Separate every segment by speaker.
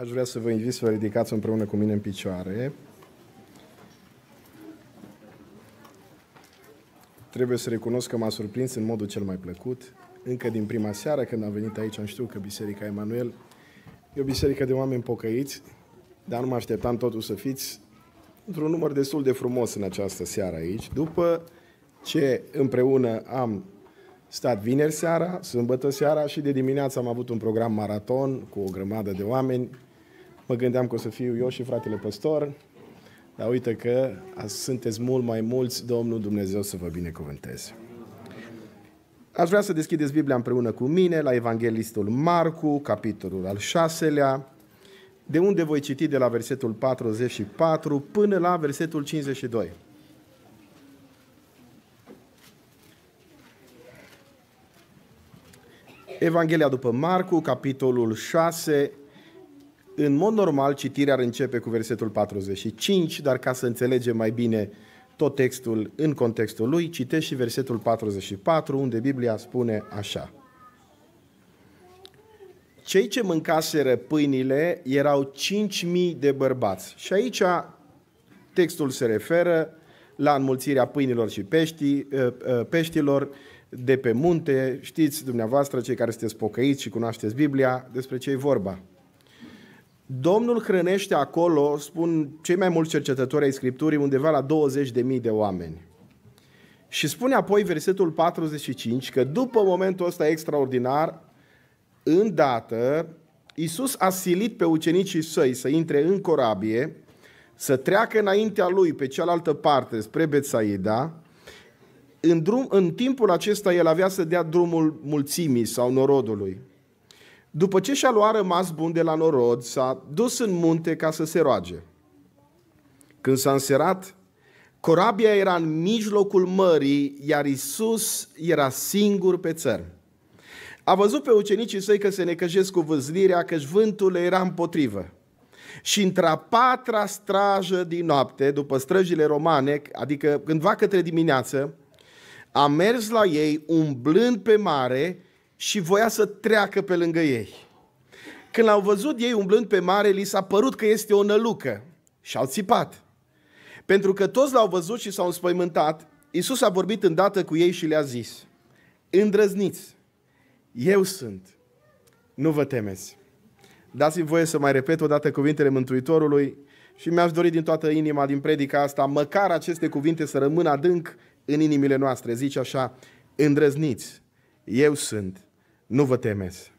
Speaker 1: Aș vrea să vă invit să vă ridicați împreună cu mine în picioare. Trebuie să recunosc că m-a surprins în modul cel mai plăcut. Încă din prima seară când am venit aici, am știut că Biserica Emanuel e o biserică de oameni pocăiți, dar nu mă așteptam totul să fiți într-un număr destul de frumos în această seară aici. După ce împreună am stat vineri seara, sâmbătă seara și de dimineață am avut un program maraton cu o grămadă de oameni Mă gândeam că o să fiu eu și fratele păstor, dar uite că sunteți mult mai mulți, Domnul Dumnezeu să vă binecuvânteze. Aș vrea să deschideți Biblia împreună cu mine la Evanghelistul Marcu, capitolul al șaselea, de unde voi citi de la versetul 44 până la versetul 52. Evanghelia după Marcu, capitolul 6, în mod normal, citirea ar începe cu versetul 45, dar ca să înțelegem mai bine tot textul în contextul lui, citești și versetul 44, unde Biblia spune așa. Cei ce mâncaseră pâinile erau 5.000 de bărbați. Și aici textul se referă la înmulțirea pâinilor și peștii, ă, ă, peștilor de pe munte. Știți dumneavoastră, cei care sunteți pocăiți și cunoașteți Biblia, despre ce e vorba. Domnul hrănește acolo, spun cei mai mulți cercetători ai Scripturii, undeva la 20.000 de oameni. Și spune apoi versetul 45 că după momentul ăsta extraordinar, îndată, Iisus a silit pe ucenicii săi să intre în corabie, să treacă înaintea lui pe cealaltă parte, spre Betsaida. În, drum, în timpul acesta el avea să dea drumul mulțimii sau norodului. După ce și-a luat rămas bun de la norod, s-a dus în munte ca să se roage. Când s-a înserat, corabia era în mijlocul mării, iar Isus era singur pe țăr. A văzut pe ucenicii săi că se necăjesc cu văzlirea, căci vântul le era împotrivă. Și într-a patra strajă din noapte, după străjile romane, adică cândva către dimineață, a mers la ei umblând pe mare și voia să treacă pe lângă ei. Când l-au văzut ei umblând pe mare, li s-a părut că este o nălucă și au țipat. Pentru că toți l-au văzut și s-au înspăimântat, Iisus a vorbit îndată cu ei și le-a zis, Îndrăzniți, eu sunt, nu vă temeți. Dați-mi voie să mai repet dată cuvintele Mântuitorului și mi-aș dori din toată inima, din predica asta, măcar aceste cuvinte să rămână adânc în inimile noastre. Zice așa, îndrăzniți, eu sunt, nu vă temeți.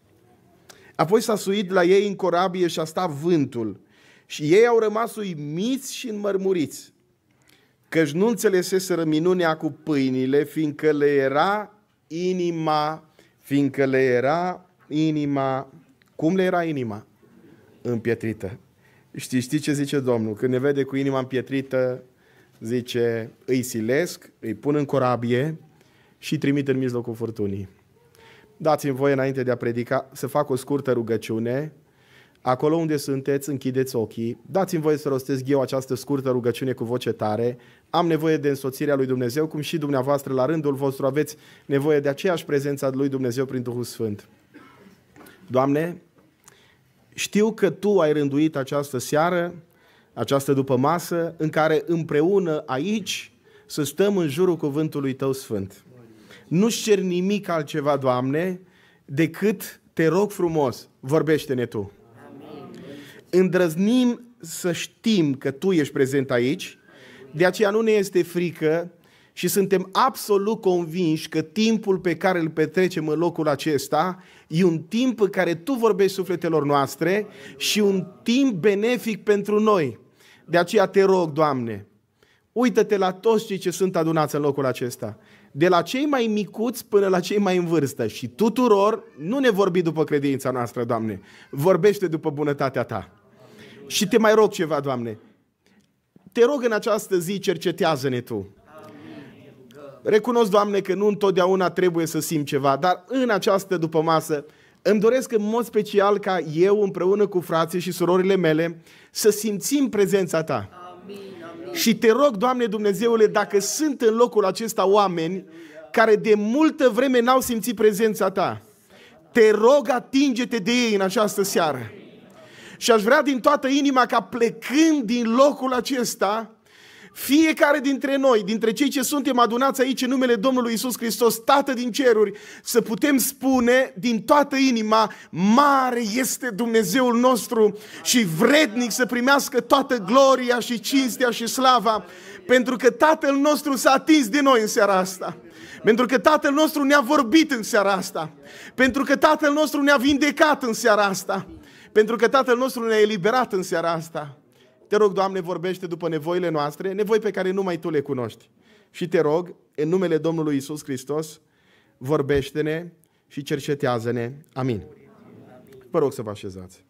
Speaker 1: Apoi s-a suit la ei în corabie și a stat vântul. Și ei au rămas uimiți și înmărmuriți, căci nu înțeleseseră minunea cu pâinile, fiindcă le era inima, fiindcă le era inima, cum le era inima? Împietrită. Știi, știi ce zice Domnul? Când ne vede cu inima împietrită, zice, îi silesc, îi pun în corabie și trimit în mijlocul furtunii. Dați-mi voie înainte de a predica să fac o scurtă rugăciune. Acolo unde sunteți, închideți ochii. Dați-mi voie să rostesc eu această scurtă rugăciune cu voce tare. Am nevoie de însoțirea lui Dumnezeu, cum și dumneavoastră la rândul vostru aveți nevoie de aceeași prezență a lui Dumnezeu prin Duhul Sfânt. Doamne, știu că Tu ai rânduit această seară, această după masă, în care împreună aici să stăm în jurul cuvântului Tău Sfânt nu-și cer nimic altceva, Doamne, decât te rog frumos, vorbește-ne Tu. Amin. Îndrăznim să știm că Tu ești prezent aici, de aceea nu ne este frică și suntem absolut convinși că timpul pe care îl petrecem în locul acesta e un timp în care Tu vorbești sufletelor noastre și un timp benefic pentru noi. De aceea te rog, Doamne, uită-te la toți cei ce sunt adunați în locul acesta de la cei mai micuți până la cei mai în vârstă și tuturor, nu ne vorbi după credința noastră, Doamne, vorbește după bunătatea Ta. Și te mai rog ceva, Doamne, te rog în această zi, cercetează-ne Tu. Recunosc, Doamne, că nu întotdeauna trebuie să simt ceva, dar în această după masă îmi doresc în mod special ca eu împreună cu frații și surorile mele să simțim prezența Ta. Amin și te rog, Doamne Dumnezeule, dacă sunt în locul acesta oameni care de multă vreme n-au simțit prezența Ta, te rog, atinge-te de ei în această seară. Și aș vrea din toată inima ca plecând din locul acesta, fiecare dintre noi, dintre cei ce suntem adunați aici în numele Domnului Isus Hristos, Tată din ceruri, să putem spune din toată inima, mare este Dumnezeul nostru și vrednic să primească toată gloria și cinstea și slava, pentru că Tatăl nostru s-a atins de noi în seara asta. Pentru că Tatăl nostru ne-a vorbit în seara asta. Pentru că Tatăl nostru ne-a vindecat în seara asta. Pentru că Tatăl nostru ne-a eliberat în seara asta. Te rog, Doamne, vorbește după nevoile noastre, nevoi pe care numai Tu le cunoști. Și te rog, în numele Domnului Isus Hristos, vorbește-ne și cercetează-ne. Amin. Vă rog să vă așezați.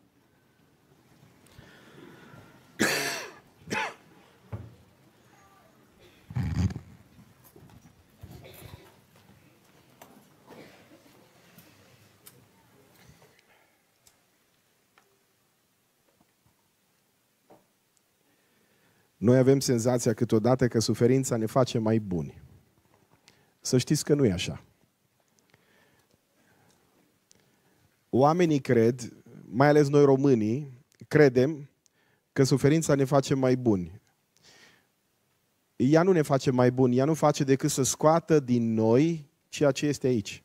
Speaker 1: Noi avem senzația câteodată că suferința ne face mai buni. Să știți că nu e așa. Oamenii cred, mai ales noi românii, credem că suferința ne face mai buni. Ea nu ne face mai buni, ea nu face decât să scoată din noi ceea ce este aici.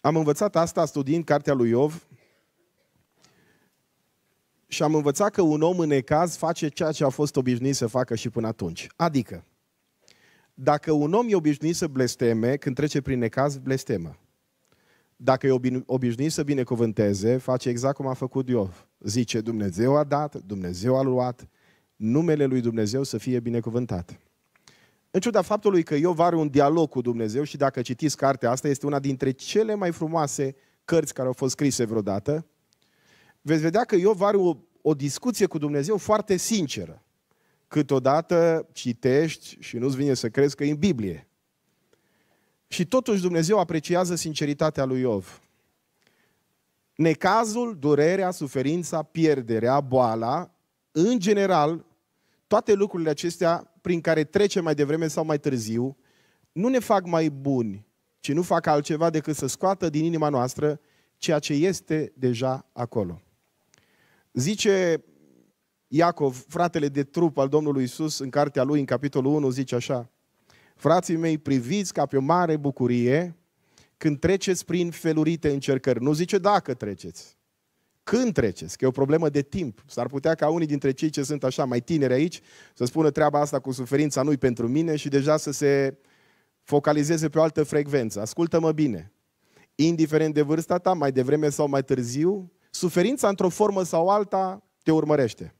Speaker 1: Am învățat asta studiind cartea lui Iov, și am învățat că un om în necaz face ceea ce a fost obișnuit să facă și până atunci. Adică, dacă un om e obișnuit să blesteme, când trece prin necaz, blestemă. Dacă e obișnuit să binecuvânteze, face exact cum a făcut Iov. Zice, Dumnezeu a dat, Dumnezeu a luat, numele lui Dumnezeu să fie binecuvântat. În ciuda faptului că Iov are un dialog cu Dumnezeu și dacă citiți cartea asta, este una dintre cele mai frumoase cărți care au fost scrise vreodată, veți vedea că Iov are o, o discuție cu Dumnezeu foarte sinceră. Câteodată citești și nu-ți vine să crezi că e în Biblie. Și totuși Dumnezeu apreciază sinceritatea lui Iov. Necazul, durerea, suferința, pierderea, boala, în general, toate lucrurile acestea prin care trece mai devreme sau mai târziu, nu ne fac mai buni, ci nu fac altceva decât să scoată din inima noastră ceea ce este deja acolo. Zice Iacov, fratele de trup al Domnului Isus, în cartea lui, în capitolul 1, zice așa, Frații mei, priviți ca pe o mare bucurie când treceți prin felurite încercări. Nu zice dacă treceți, când treceți, că e o problemă de timp. S-ar putea ca unii dintre cei ce sunt așa mai tineri aici să spună treaba asta cu suferința nu-i pentru mine și deja să se focalizeze pe o altă frecvență. Ascultă-mă bine. Indiferent de vârsta ta, mai devreme sau mai târziu, Suferința, într-o formă sau alta, te urmărește.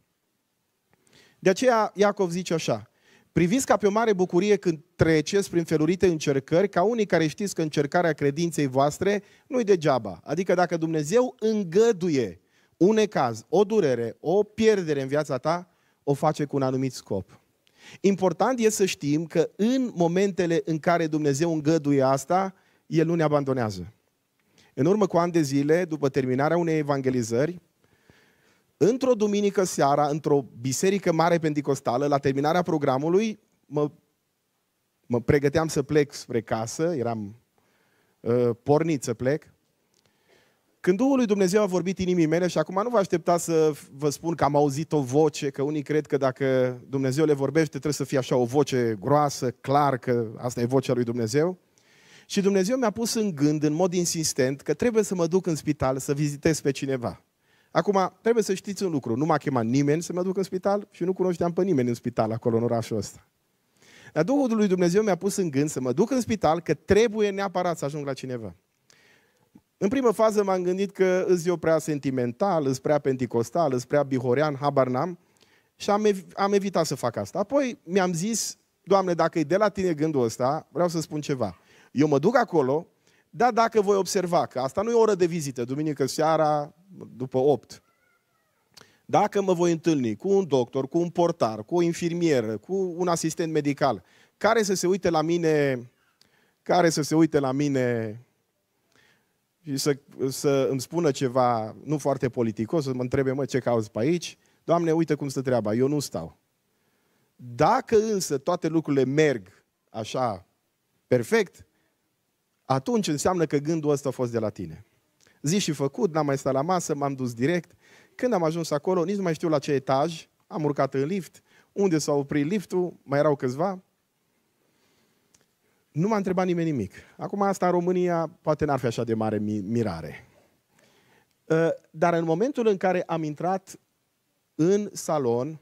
Speaker 1: De aceea Iacov zice așa, priviți ca pe o mare bucurie când treceți prin felurite încercări, ca unii care știți că încercarea credinței voastre nu-i degeaba. Adică dacă Dumnezeu îngăduie un ecaz, o durere, o pierdere în viața ta, o face cu un anumit scop. Important e să știm că în momentele în care Dumnezeu îngăduie asta, El nu ne abandonează. În urmă cu ani de zile, după terminarea unei evangelizări, într-o duminică seara, într-o biserică mare pentecostală, la terminarea programului, mă, mă pregăteam să plec spre casă, eram uh, pornit să plec, când Duhul lui Dumnezeu a vorbit inimii mele și acum nu vă aștepta să vă spun că am auzit o voce, că unii cred că dacă Dumnezeu le vorbește trebuie să fie așa o voce groasă, clar că asta e vocea lui Dumnezeu. Și Dumnezeu mi-a pus în gând, în mod insistent, că trebuie să mă duc în spital să vizitez pe cineva. Acum, trebuie să știți un lucru. Nu m-a chemat nimeni să mă duc în spital și nu cunoșteam pe nimeni în spital acolo, în orașul ăsta. Dar Duhul lui Dumnezeu mi-a pus în gând să mă duc în spital, că trebuie neapărat să ajung la cineva. În primă fază m-am gândit că îți eu prea sentimental, îți prea penticostal, îți prea bihorean, habar n-am. Și am, ev- am evitat să fac asta. Apoi mi-am zis, Doamne, dacă e de la tine gândul ăsta, vreau să spun ceva. Eu mă duc acolo, dar dacă voi observa că asta nu e o oră de vizită, duminică seara după 8, dacă mă voi întâlni cu un doctor, cu un portar, cu o infirmieră, cu un asistent medical, care să se uite la mine, care să se uite la mine și să, să îmi spună ceva nu foarte politicos, să mă întrebe, mă, ce cauți pe aici? Doamne, uite cum stă treaba, eu nu stau. Dacă însă toate lucrurile merg așa perfect, atunci înseamnă că gândul ăsta a fost de la tine. Zi și făcut, n-am mai stat la masă, m-am dus direct. Când am ajuns acolo, nici nu mai știu la ce etaj, am urcat în lift, unde s-a oprit liftul, mai erau câțiva. Nu m-a întrebat nimeni nimic. Acum asta în România poate n-ar fi așa de mare mirare. Ă, dar în momentul în care am intrat în salon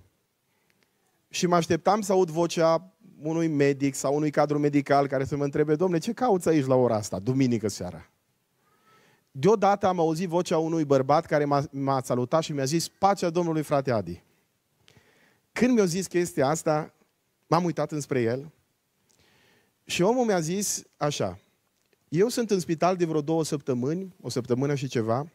Speaker 1: și mă așteptam să aud vocea unui medic sau unui cadru medical care să mă întrebe, domne, ce cauți aici la ora asta, duminică seara? Deodată am auzit vocea unui bărbat care m-a, m-a salutat și mi-a zis, pacea Domnului frate Adi. Când mi-a zis chestia asta, m-am uitat înspre el și omul mi-a zis așa, eu sunt în spital de vreo două săptămâni, o săptămână și ceva,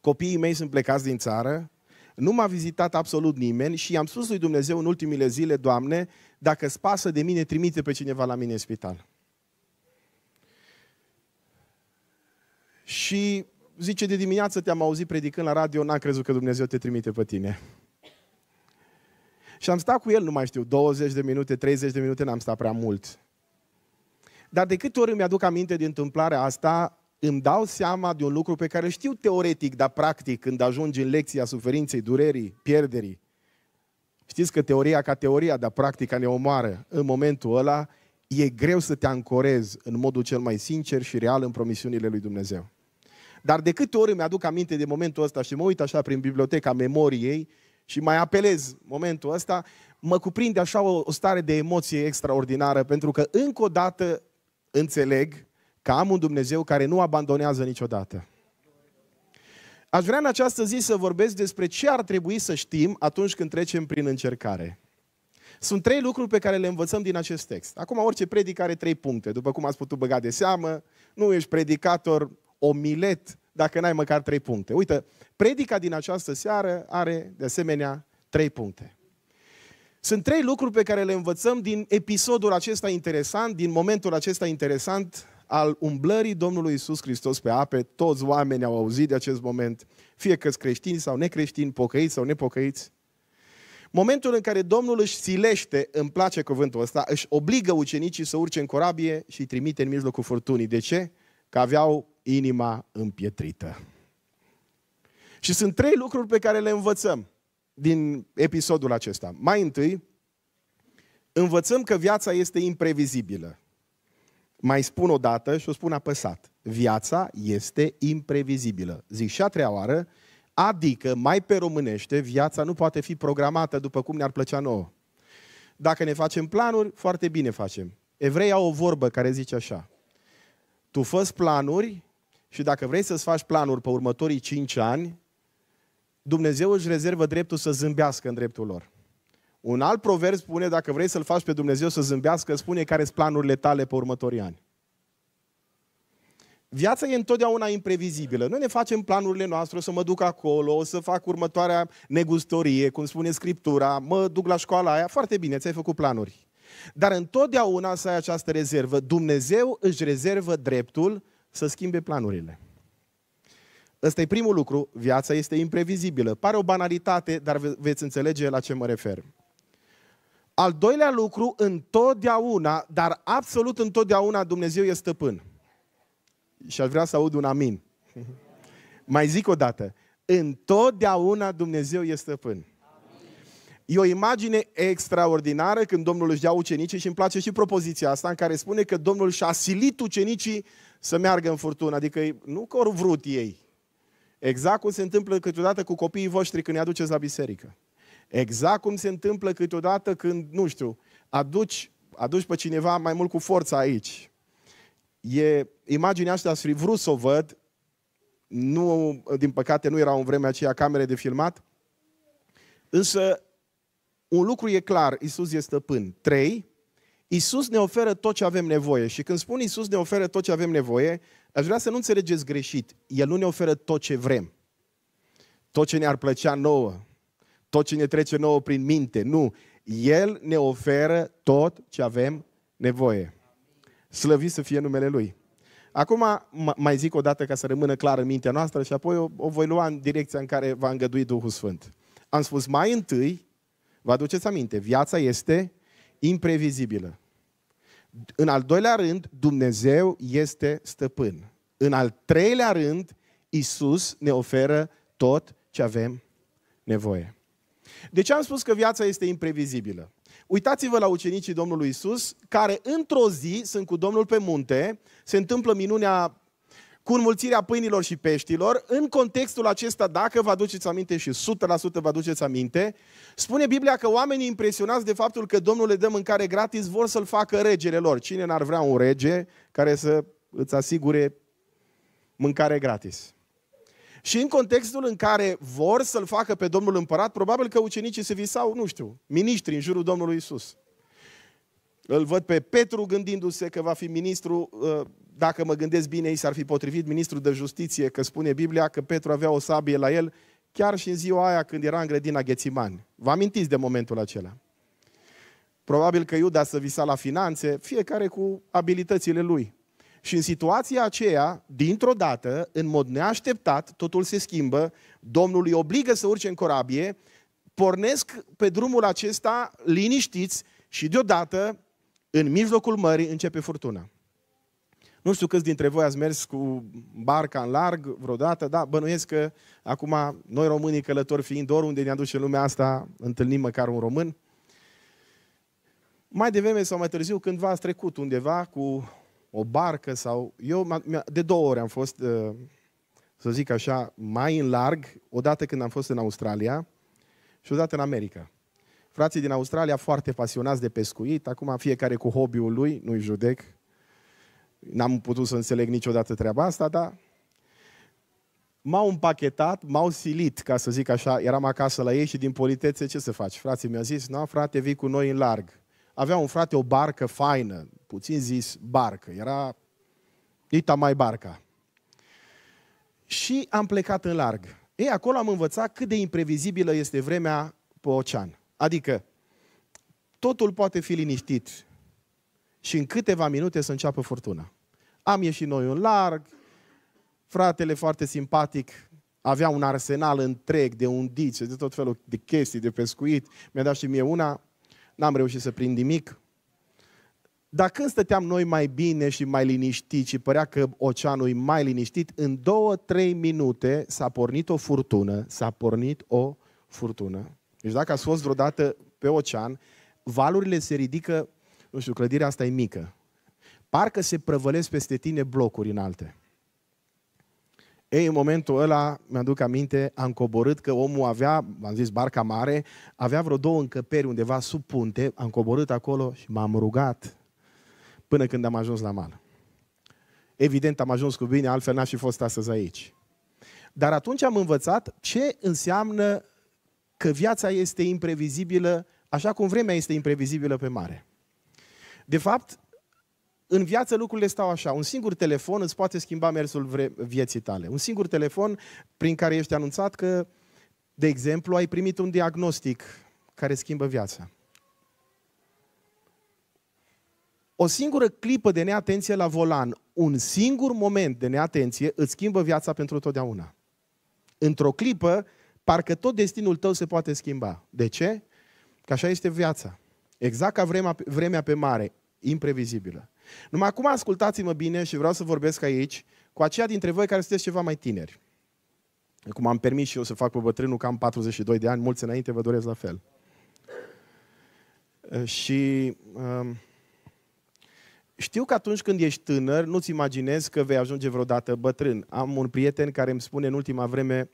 Speaker 1: copiii mei sunt plecați din țară, nu m-a vizitat absolut nimeni și i-am spus lui Dumnezeu în ultimile zile, Doamne, dacă îți pasă de mine, trimite pe cineva la mine în spital. Și zice, de dimineață te-am auzit predicând la radio, n-am crezut că Dumnezeu te trimite pe tine. Și am stat cu el, nu mai știu, 20 de minute, 30 de minute, n-am stat prea mult. Dar de câte ori îmi aduc aminte de întâmplarea asta, îmi dau seama de un lucru pe care știu teoretic, dar practic, când ajungi în lecția suferinței, durerii, pierderii, știți că teoria ca teoria, dar practica ne omoară. În momentul ăla e greu să te ancorezi în modul cel mai sincer și real în promisiunile lui Dumnezeu. Dar de câte ori îmi aduc aminte de momentul ăsta și mă uit așa prin biblioteca memoriei și mai apelez momentul ăsta, mă cuprinde așa o, o stare de emoție extraordinară, pentru că încă o dată înțeleg că am un Dumnezeu care nu abandonează niciodată. Aș vrea în această zi să vorbesc despre ce ar trebui să știm atunci când trecem prin încercare. Sunt trei lucruri pe care le învățăm din acest text. Acum orice predic are trei puncte, după cum ați putut băga de seamă, nu ești predicator omilet dacă n-ai măcar trei puncte. Uite, predica din această seară are de asemenea trei puncte. Sunt trei lucruri pe care le învățăm din episodul acesta interesant, din momentul acesta interesant al umblării Domnului Isus Hristos pe ape. Toți oamenii au auzit de acest moment, fie că creștini sau necreștini, pocăiți sau nepocăiți. Momentul în care Domnul își silește, îmi place cuvântul ăsta, își obligă ucenicii să urce în corabie și îi trimite în mijlocul furtunii. De ce? Că aveau inima împietrită. Și sunt trei lucruri pe care le învățăm din episodul acesta. Mai întâi, învățăm că viața este imprevizibilă. Mai spun o dată și o spun apăsat. Viața este imprevizibilă. Zic și a treia oară, adică, mai pe românește, viața nu poate fi programată după cum ne-ar plăcea nouă. Dacă ne facem planuri, foarte bine facem. Evrei au o vorbă care zice așa. Tu fă planuri și dacă vrei să-ți faci planuri pe următorii 5 ani, Dumnezeu își rezervă dreptul să zâmbească în dreptul lor. Un alt proverb spune, dacă vrei să-L faci pe Dumnezeu să zâmbească, spune care sunt planurile tale pe următorii ani. Viața e întotdeauna imprevizibilă. Noi ne facem planurile noastre, o să mă duc acolo, o să fac următoarea negustorie, cum spune Scriptura, mă duc la școala aia, foarte bine, ți-ai făcut planuri. Dar întotdeauna să ai această rezervă. Dumnezeu își rezervă dreptul să schimbe planurile. Ăsta e primul lucru, viața este imprevizibilă. Pare o banalitate, dar veți înțelege la ce mă refer. Al doilea lucru, întotdeauna, dar absolut întotdeauna Dumnezeu e stăpân. Și aș vrea să aud un amin. Mai zic o dată. Întotdeauna Dumnezeu e stăpân. E o imagine extraordinară când Domnul își dea ucenicii și îmi place și propoziția asta în care spune că Domnul și-a silit ucenicii să meargă în furtună. Adică nu că au vrut ei. Exact cum se întâmplă câteodată cu copiii voștri când îi aduceți la biserică. Exact cum se întâmplă câteodată când, nu știu, aduci, aduci pe cineva mai mult cu forța aici. E, imaginea asta aș fi vrut să o văd, nu, din păcate nu era în vremea aceea camere de filmat, însă un lucru e clar, Isus e stăpân. trei. Isus ne oferă tot ce avem nevoie și când spun Isus ne oferă tot ce avem nevoie, aș vrea să nu înțelegeți greșit. El nu ne oferă tot ce vrem, tot ce ne-ar plăcea nouă, tot ce ne trece nouă prin minte. Nu, El ne oferă tot ce avem nevoie. Slăvit să fie numele Lui. Acum mai zic o dată ca să rămână clar în mintea noastră și apoi o, o voi lua în direcția în care va îngădui Duhul Sfânt. Am spus mai întâi, vă aduceți aminte, viața este imprevizibilă. În al doilea rând, Dumnezeu este stăpân. În al treilea rând, Isus ne oferă tot ce avem nevoie. De ce am spus că viața este imprevizibilă? Uitați-vă la ucenicii Domnului Isus, care într-o zi sunt cu Domnul pe munte, se întâmplă minunea cu înmulțirea pâinilor și peștilor, în contextul acesta, dacă vă aduceți aminte și 100% vă aduceți aminte, spune Biblia că oamenii impresionați de faptul că Domnul le dă mâncare gratis vor să-l facă regele lor. Cine n-ar vrea un rege care să îți asigure mâncare gratis? Și în contextul în care vor să-L facă pe Domnul Împărat, probabil că ucenicii se visau, nu știu, miniștri în jurul Domnului Isus. Îl văd pe Petru gândindu-se că va fi ministru, ă, dacă mă gândesc bine, ei s-ar fi potrivit ministru de justiție, că spune Biblia că Petru avea o sabie la el, chiar și în ziua aia când era în grădina Ghețimani. Vă amintiți de momentul acela. Probabil că Iuda să visa la finanțe, fiecare cu abilitățile lui. Și în situația aceea, dintr-o dată, în mod neașteptat, totul se schimbă, Domnul îi obligă să urce în corabie, pornesc pe drumul acesta liniștiți și deodată, în mijlocul mării, începe furtuna. Nu știu câți dintre voi ați mers cu barca în larg vreodată, dar bănuiesc că acum noi românii călători fiind oriunde ne aduce lumea asta, întâlnim măcar un român. Mai devreme sau mai târziu, cândva ați trecut undeva cu o barcă sau... Eu de două ori am fost, uh, să zic așa, mai în larg, odată când am fost în Australia și odată în America. Frații din Australia foarte pasionați de pescuit, acum fiecare cu hobby-ul lui, nu-i judec. N-am putut să înțeleg niciodată treaba asta, dar m-au împachetat, m-au silit, ca să zic așa, eram acasă la ei și din politețe ce să faci? Frații mi-a zis, nu, no, frate, vii cu noi în larg. Avea un frate o barcă faină, puțin zis, barcă. Era Ita mai barca. Și am plecat în larg. Ei, acolo am învățat cât de imprevizibilă este vremea pe ocean. Adică, totul poate fi liniștit și în câteva minute să înceapă furtuna. Am ieșit noi în larg, fratele foarte simpatic, avea un arsenal întreg de undițe, de tot felul de chestii, de pescuit, mi-a dat și mie una, n-am reușit să prind nimic. Dar când stăteam noi mai bine și mai liniștiți și părea că oceanul e mai liniștit, în două, trei minute s-a pornit o furtună, s-a pornit o furtună. Deci dacă ați fost vreodată pe ocean, valurile se ridică, nu știu, clădirea asta e mică. Parcă se prăvălesc peste tine blocuri înalte. Ei, în momentul ăla, mi-aduc aminte, am coborât că omul avea, am zis, barca mare, avea vreo două încăperi undeva sub punte, am coborât acolo și m-am rugat până când am ajuns la mal. Evident, am ajuns cu bine, altfel n-aș fi fost astăzi aici. Dar atunci am învățat ce înseamnă că viața este imprevizibilă, așa cum vremea este imprevizibilă pe mare. De fapt, în viață lucrurile stau așa. Un singur telefon îți poate schimba mersul vieții tale. Un singur telefon prin care ești anunțat că, de exemplu, ai primit un diagnostic care schimbă viața. O singură clipă de neatenție la volan, un singur moment de neatenție îți schimbă viața pentru totdeauna. Într-o clipă, parcă tot destinul tău se poate schimba. De ce? Că așa este viața. Exact ca vremea, vremea pe mare, imprevizibilă. Numai acum ascultați-mă bine și vreau să vorbesc aici cu aceia dintre voi care sunteți ceva mai tineri. Cum am permis și eu să fac pe bătrânul că am 42 de ani, mulți înainte vă doresc la fel. Și uh, știu că atunci când ești tânăr, nu-ți imaginezi că vei ajunge vreodată bătrân. Am un prieten care îmi spune în ultima vreme,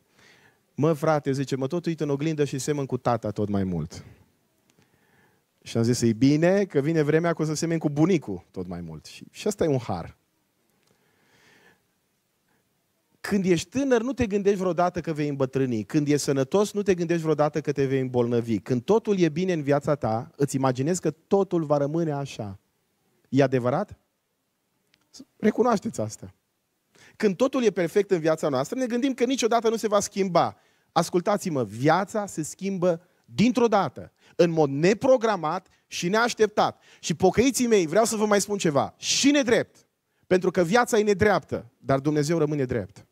Speaker 1: mă frate, zice, mă tot uit în oglindă și semăn cu tata tot mai mult. Și am zis, e bine că vine vremea că o să semen cu bunicul tot mai mult. Și, și asta e un har. Când ești tânăr, nu te gândești vreodată că vei îmbătrâni. Când ești sănătos, nu te gândești vreodată că te vei îmbolnăvi. Când totul e bine în viața ta, îți imaginezi că totul va rămâne așa. E adevărat? Recunoașteți asta. Când totul e perfect în viața noastră, ne gândim că niciodată nu se va schimba. Ascultați-mă, viața se schimbă dintr-o dată, în mod neprogramat și neașteptat. Și pocăiții mei, vreau să vă mai spun ceva, și nedrept, pentru că viața e nedreaptă, dar Dumnezeu rămâne drept.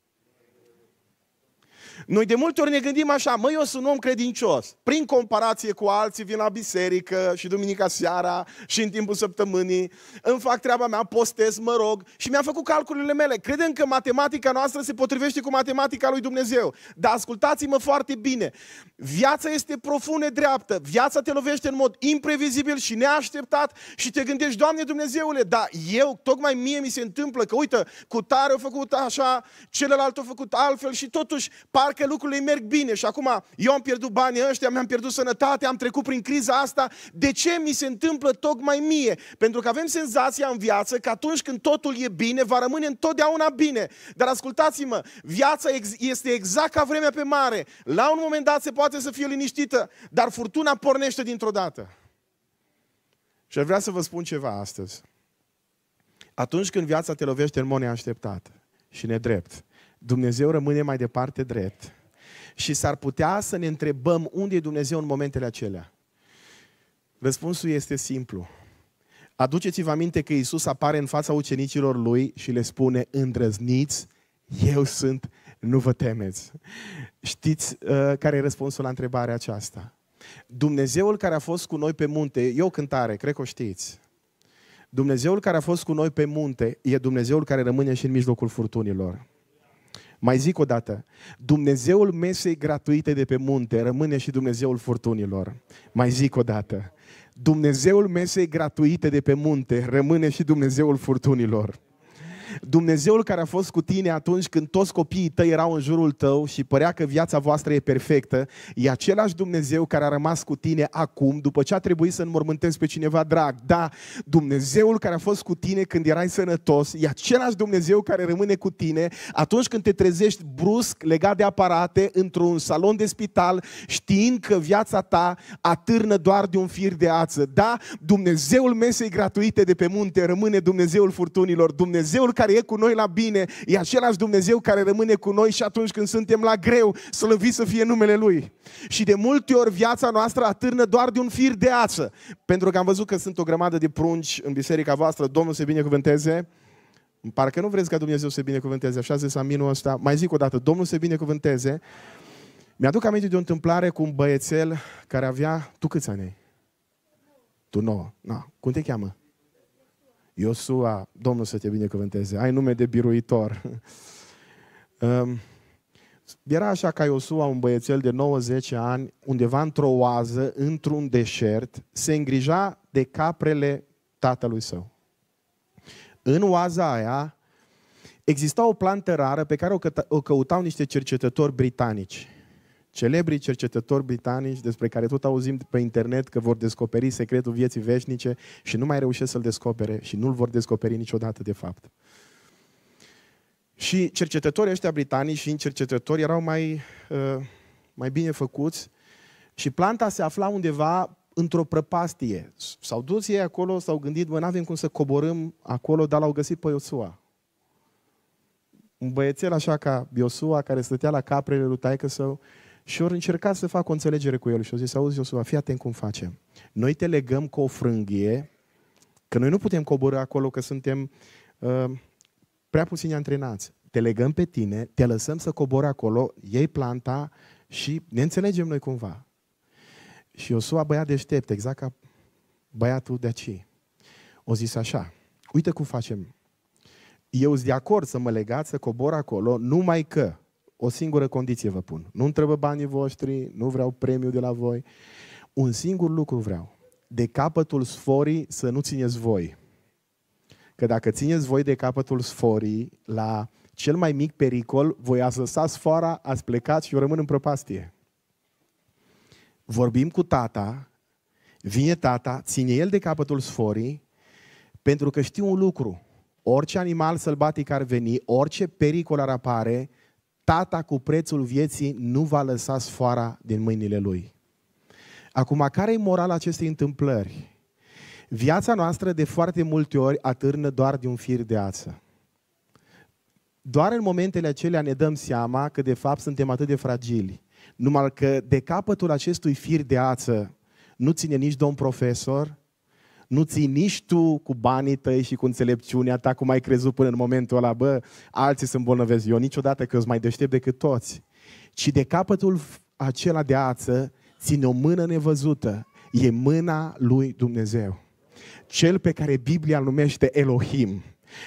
Speaker 1: Noi de multe ori ne gândim așa, măi, eu sunt un om credincios. Prin comparație cu alții, vin la biserică și duminica seara și în timpul săptămânii, îmi fac treaba mea, postez, mă rog, și mi-am făcut calculele mele. Credem că matematica noastră se potrivește cu matematica lui Dumnezeu. Dar ascultați-mă foarte bine. Viața este profundă, dreaptă. Viața te lovește în mod imprevizibil și neașteptat și te gândești, Doamne Dumnezeule, da, eu, tocmai mie mi se întâmplă că, uite, cu tare au făcut așa, celălalt a făcut altfel și totuși parcă lucrurile merg bine și acum eu am pierdut banii ăștia, mi-am pierdut sănătatea, am trecut prin criza asta. De ce mi se întâmplă tocmai mie? Pentru că avem senzația în viață că atunci când totul e bine, va rămâne întotdeauna bine. Dar ascultați-mă, viața este exact ca vremea pe mare. La un moment dat se poate să fie liniștită, dar furtuna pornește dintr-o dată. Și aș vrea să vă spun ceva astăzi. Atunci când viața te lovește în mod neașteptat și nedrept, Dumnezeu rămâne mai departe drept. Și s-ar putea să ne întrebăm unde e Dumnezeu în momentele acelea. Răspunsul este simplu. Aduceți-vă aminte că Isus apare în fața ucenicilor lui și le spune, îndrăzniți, eu sunt, nu vă temeți. Știți uh, care e răspunsul la întrebarea aceasta? Dumnezeul care a fost cu noi pe munte, eu cântare, cred că o știți. Dumnezeul care a fost cu noi pe munte e Dumnezeul care rămâne și în mijlocul furtunilor. Mai zic o dată, Dumnezeul mesei gratuite de pe munte rămâne și Dumnezeul furtunilor. Mai zic o dată, Dumnezeul mesei gratuite de pe munte rămâne și Dumnezeul furtunilor. Dumnezeul care a fost cu tine atunci când toți copiii tăi erau în jurul tău și părea că viața voastră e perfectă, e același Dumnezeu care a rămas cu tine acum, după ce a trebuit să înmormântezi pe cineva drag. Da, Dumnezeul care a fost cu tine când erai sănătos, e același Dumnezeu care rămâne cu tine atunci când te trezești brusc legat de aparate într-un salon de spital, știind că viața ta atârnă doar de un fir de ață. Da, Dumnezeul mesei gratuite de pe munte rămâne Dumnezeul furtunilor, Dumnezeul care care e cu noi la bine, e același Dumnezeu care rămâne cu noi și atunci când suntem la greu, slăvit să fie numele Lui. Și de multe ori viața noastră atârnă doar de un fir de ață, pentru că am văzut că sunt o grămadă de prunci în biserica voastră, Domnul se binecuvânteze, Parcă nu vreți ca Dumnezeu să binecuvânteze, așa zis aminul ăsta. Mai zic o dată, Domnul se binecuvânteze. Mi-aduc aminte de o întâmplare cu un băiețel care avea... Tu câți ani ai? Tu nouă. Na, cum te cheamă? Iosua, Domnul să te binecuvânteze, ai nume de biruitor. Um, era așa ca Iosua, un băiețel de 90 ani, undeva într-o oază, într-un deșert, se îngrija de caprele tatălui său. În oaza aia exista o plantă rară pe care o, căta, o căutau niște cercetători britanici Celebrii cercetători britanici despre care tot auzim pe internet că vor descoperi secretul vieții veșnice și nu mai reușesc să-l descopere și nu-l vor descoperi niciodată de fapt. Și cercetătorii ăștia britanici și cercetători erau mai, uh, mai bine făcuți și planta se afla undeva într-o prăpastie. S-au dus ei acolo, s-au gândit, bă, n-avem cum să coborâm acolo, dar l-au găsit pe Iosua. Un băiețel așa ca Iosua, care stătea la caprele lui taică său și ori încerca să fac o înțelegere cu el și au zis, auzi Iosua, fii atent cum facem. Noi te legăm cu o frânghie, că noi nu putem coborâ acolo, că suntem uh, prea puțini antrenați. Te legăm pe tine, te lăsăm să cobori acolo, iei planta și ne înțelegem noi cumva. Și Iosua, băiat deștept, exact ca băiatul de aici, o zis așa, uite cum facem. Eu sunt de acord să mă legați, să cobor acolo, numai că o singură condiție vă pun. Nu-mi trebuie banii voștri, nu vreau premiu de la voi. Un singur lucru vreau. De capătul sforii să nu țineți voi. Că dacă țineți voi de capătul sforii, la cel mai mic pericol, voi ați lăsat sfoara, ați plecat și eu rămân în prăpastie. Vorbim cu tata, vine tata, ține el de capătul sforii, pentru că știu un lucru. Orice animal sălbatic ar veni, orice pericol ar apare, tata cu prețul vieții nu va lăsa sfoara din mâinile lui. Acum, care e moral acestei întâmplări? Viața noastră de foarte multe ori atârnă doar de un fir de ață. Doar în momentele acelea ne dăm seama că de fapt suntem atât de fragili. Numai că de capătul acestui fir de ață nu ține nici domn profesor, nu ții nici tu cu banii tăi și cu înțelepciunea ta, cum ai crezut până în momentul ăla, bă, alții sunt bolnăvezi, eu niciodată că sunt mai deștept decât toți. Ci de capătul acela de ață, ține o mână nevăzută, e mâna lui Dumnezeu. Cel pe care Biblia îl numește Elohim,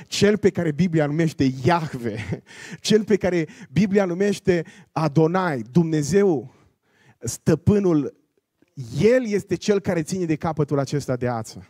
Speaker 1: cel pe care Biblia numește Iahve, cel pe care Biblia numește Adonai, Dumnezeu, stăpânul el este cel care ține de capătul acesta de ață.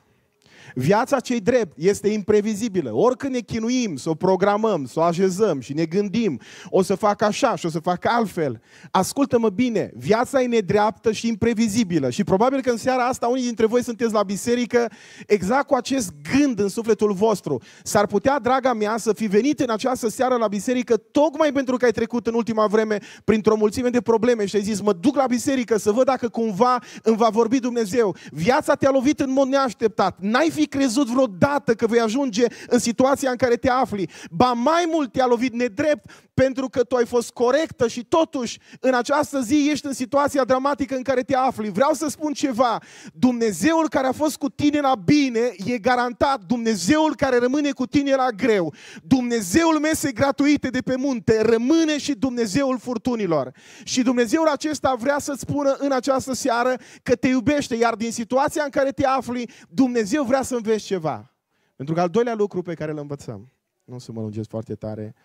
Speaker 1: Viața cei drept este imprevizibilă. Oricând ne chinuim, să o programăm, să o așezăm și ne gândim, o să fac așa și o să fac altfel. Ascultă-mă bine, viața e nedreaptă și imprevizibilă. Și probabil că în seara asta unii dintre voi sunteți la biserică exact cu acest gând în sufletul vostru. S-ar putea, draga mea, să fi venit în această seară la biserică tocmai pentru că ai trecut în ultima vreme printr-o mulțime de probleme și ai zis, mă duc la biserică să văd dacă cumva îmi va vorbi Dumnezeu. Viața te-a lovit în mod neașteptat. N-ai fi crezut vreodată că vei ajunge în situația în care te afli. Ba mai mult te-a lovit nedrept pentru că tu ai fost corectă și totuși în această zi ești în situația dramatică în care te afli. Vreau să spun ceva. Dumnezeul care a fost cu tine la bine e garantat. Dumnezeul care rămâne cu tine la greu. Dumnezeul mese gratuite de pe munte rămâne și Dumnezeul furtunilor. Și Dumnezeul acesta vrea să-ți spună în această seară că te iubește, iar din situația în care te afli, Dumnezeu vrea vrea să înveți ceva. Pentru că al doilea lucru pe care îl învățăm, nu o să mă lungesc foarte tare,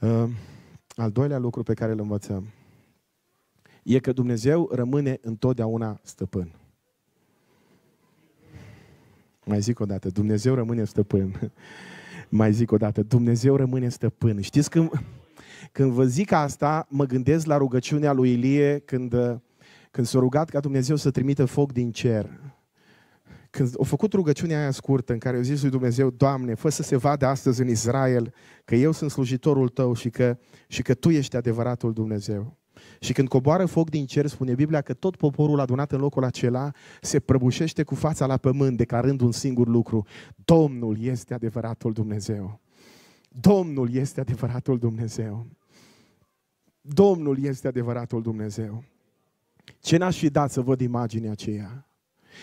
Speaker 1: uh, al doilea lucru pe care îl învățăm e că Dumnezeu rămâne întotdeauna stăpân. Mai zic o dată, Dumnezeu rămâne stăpân. Mai zic o dată, Dumnezeu rămâne stăpân. Știți când, când vă zic asta, mă gândesc la rugăciunea lui Ilie când, uh, când s-a rugat ca Dumnezeu să trimită foc din cer când au făcut rugăciunea aia scurtă în care au zis lui Dumnezeu, Doamne, fă să se vadă astăzi în Israel că eu sunt slujitorul tău și că, și că tu ești adevăratul Dumnezeu. Și când coboară foc din cer, spune Biblia că tot poporul adunat în locul acela se prăbușește cu fața la pământ, declarând un singur lucru. Domnul este adevăratul Dumnezeu. Domnul este adevăratul Dumnezeu. Domnul este adevăratul Dumnezeu. Ce n-aș fi dat să văd imaginea aceea?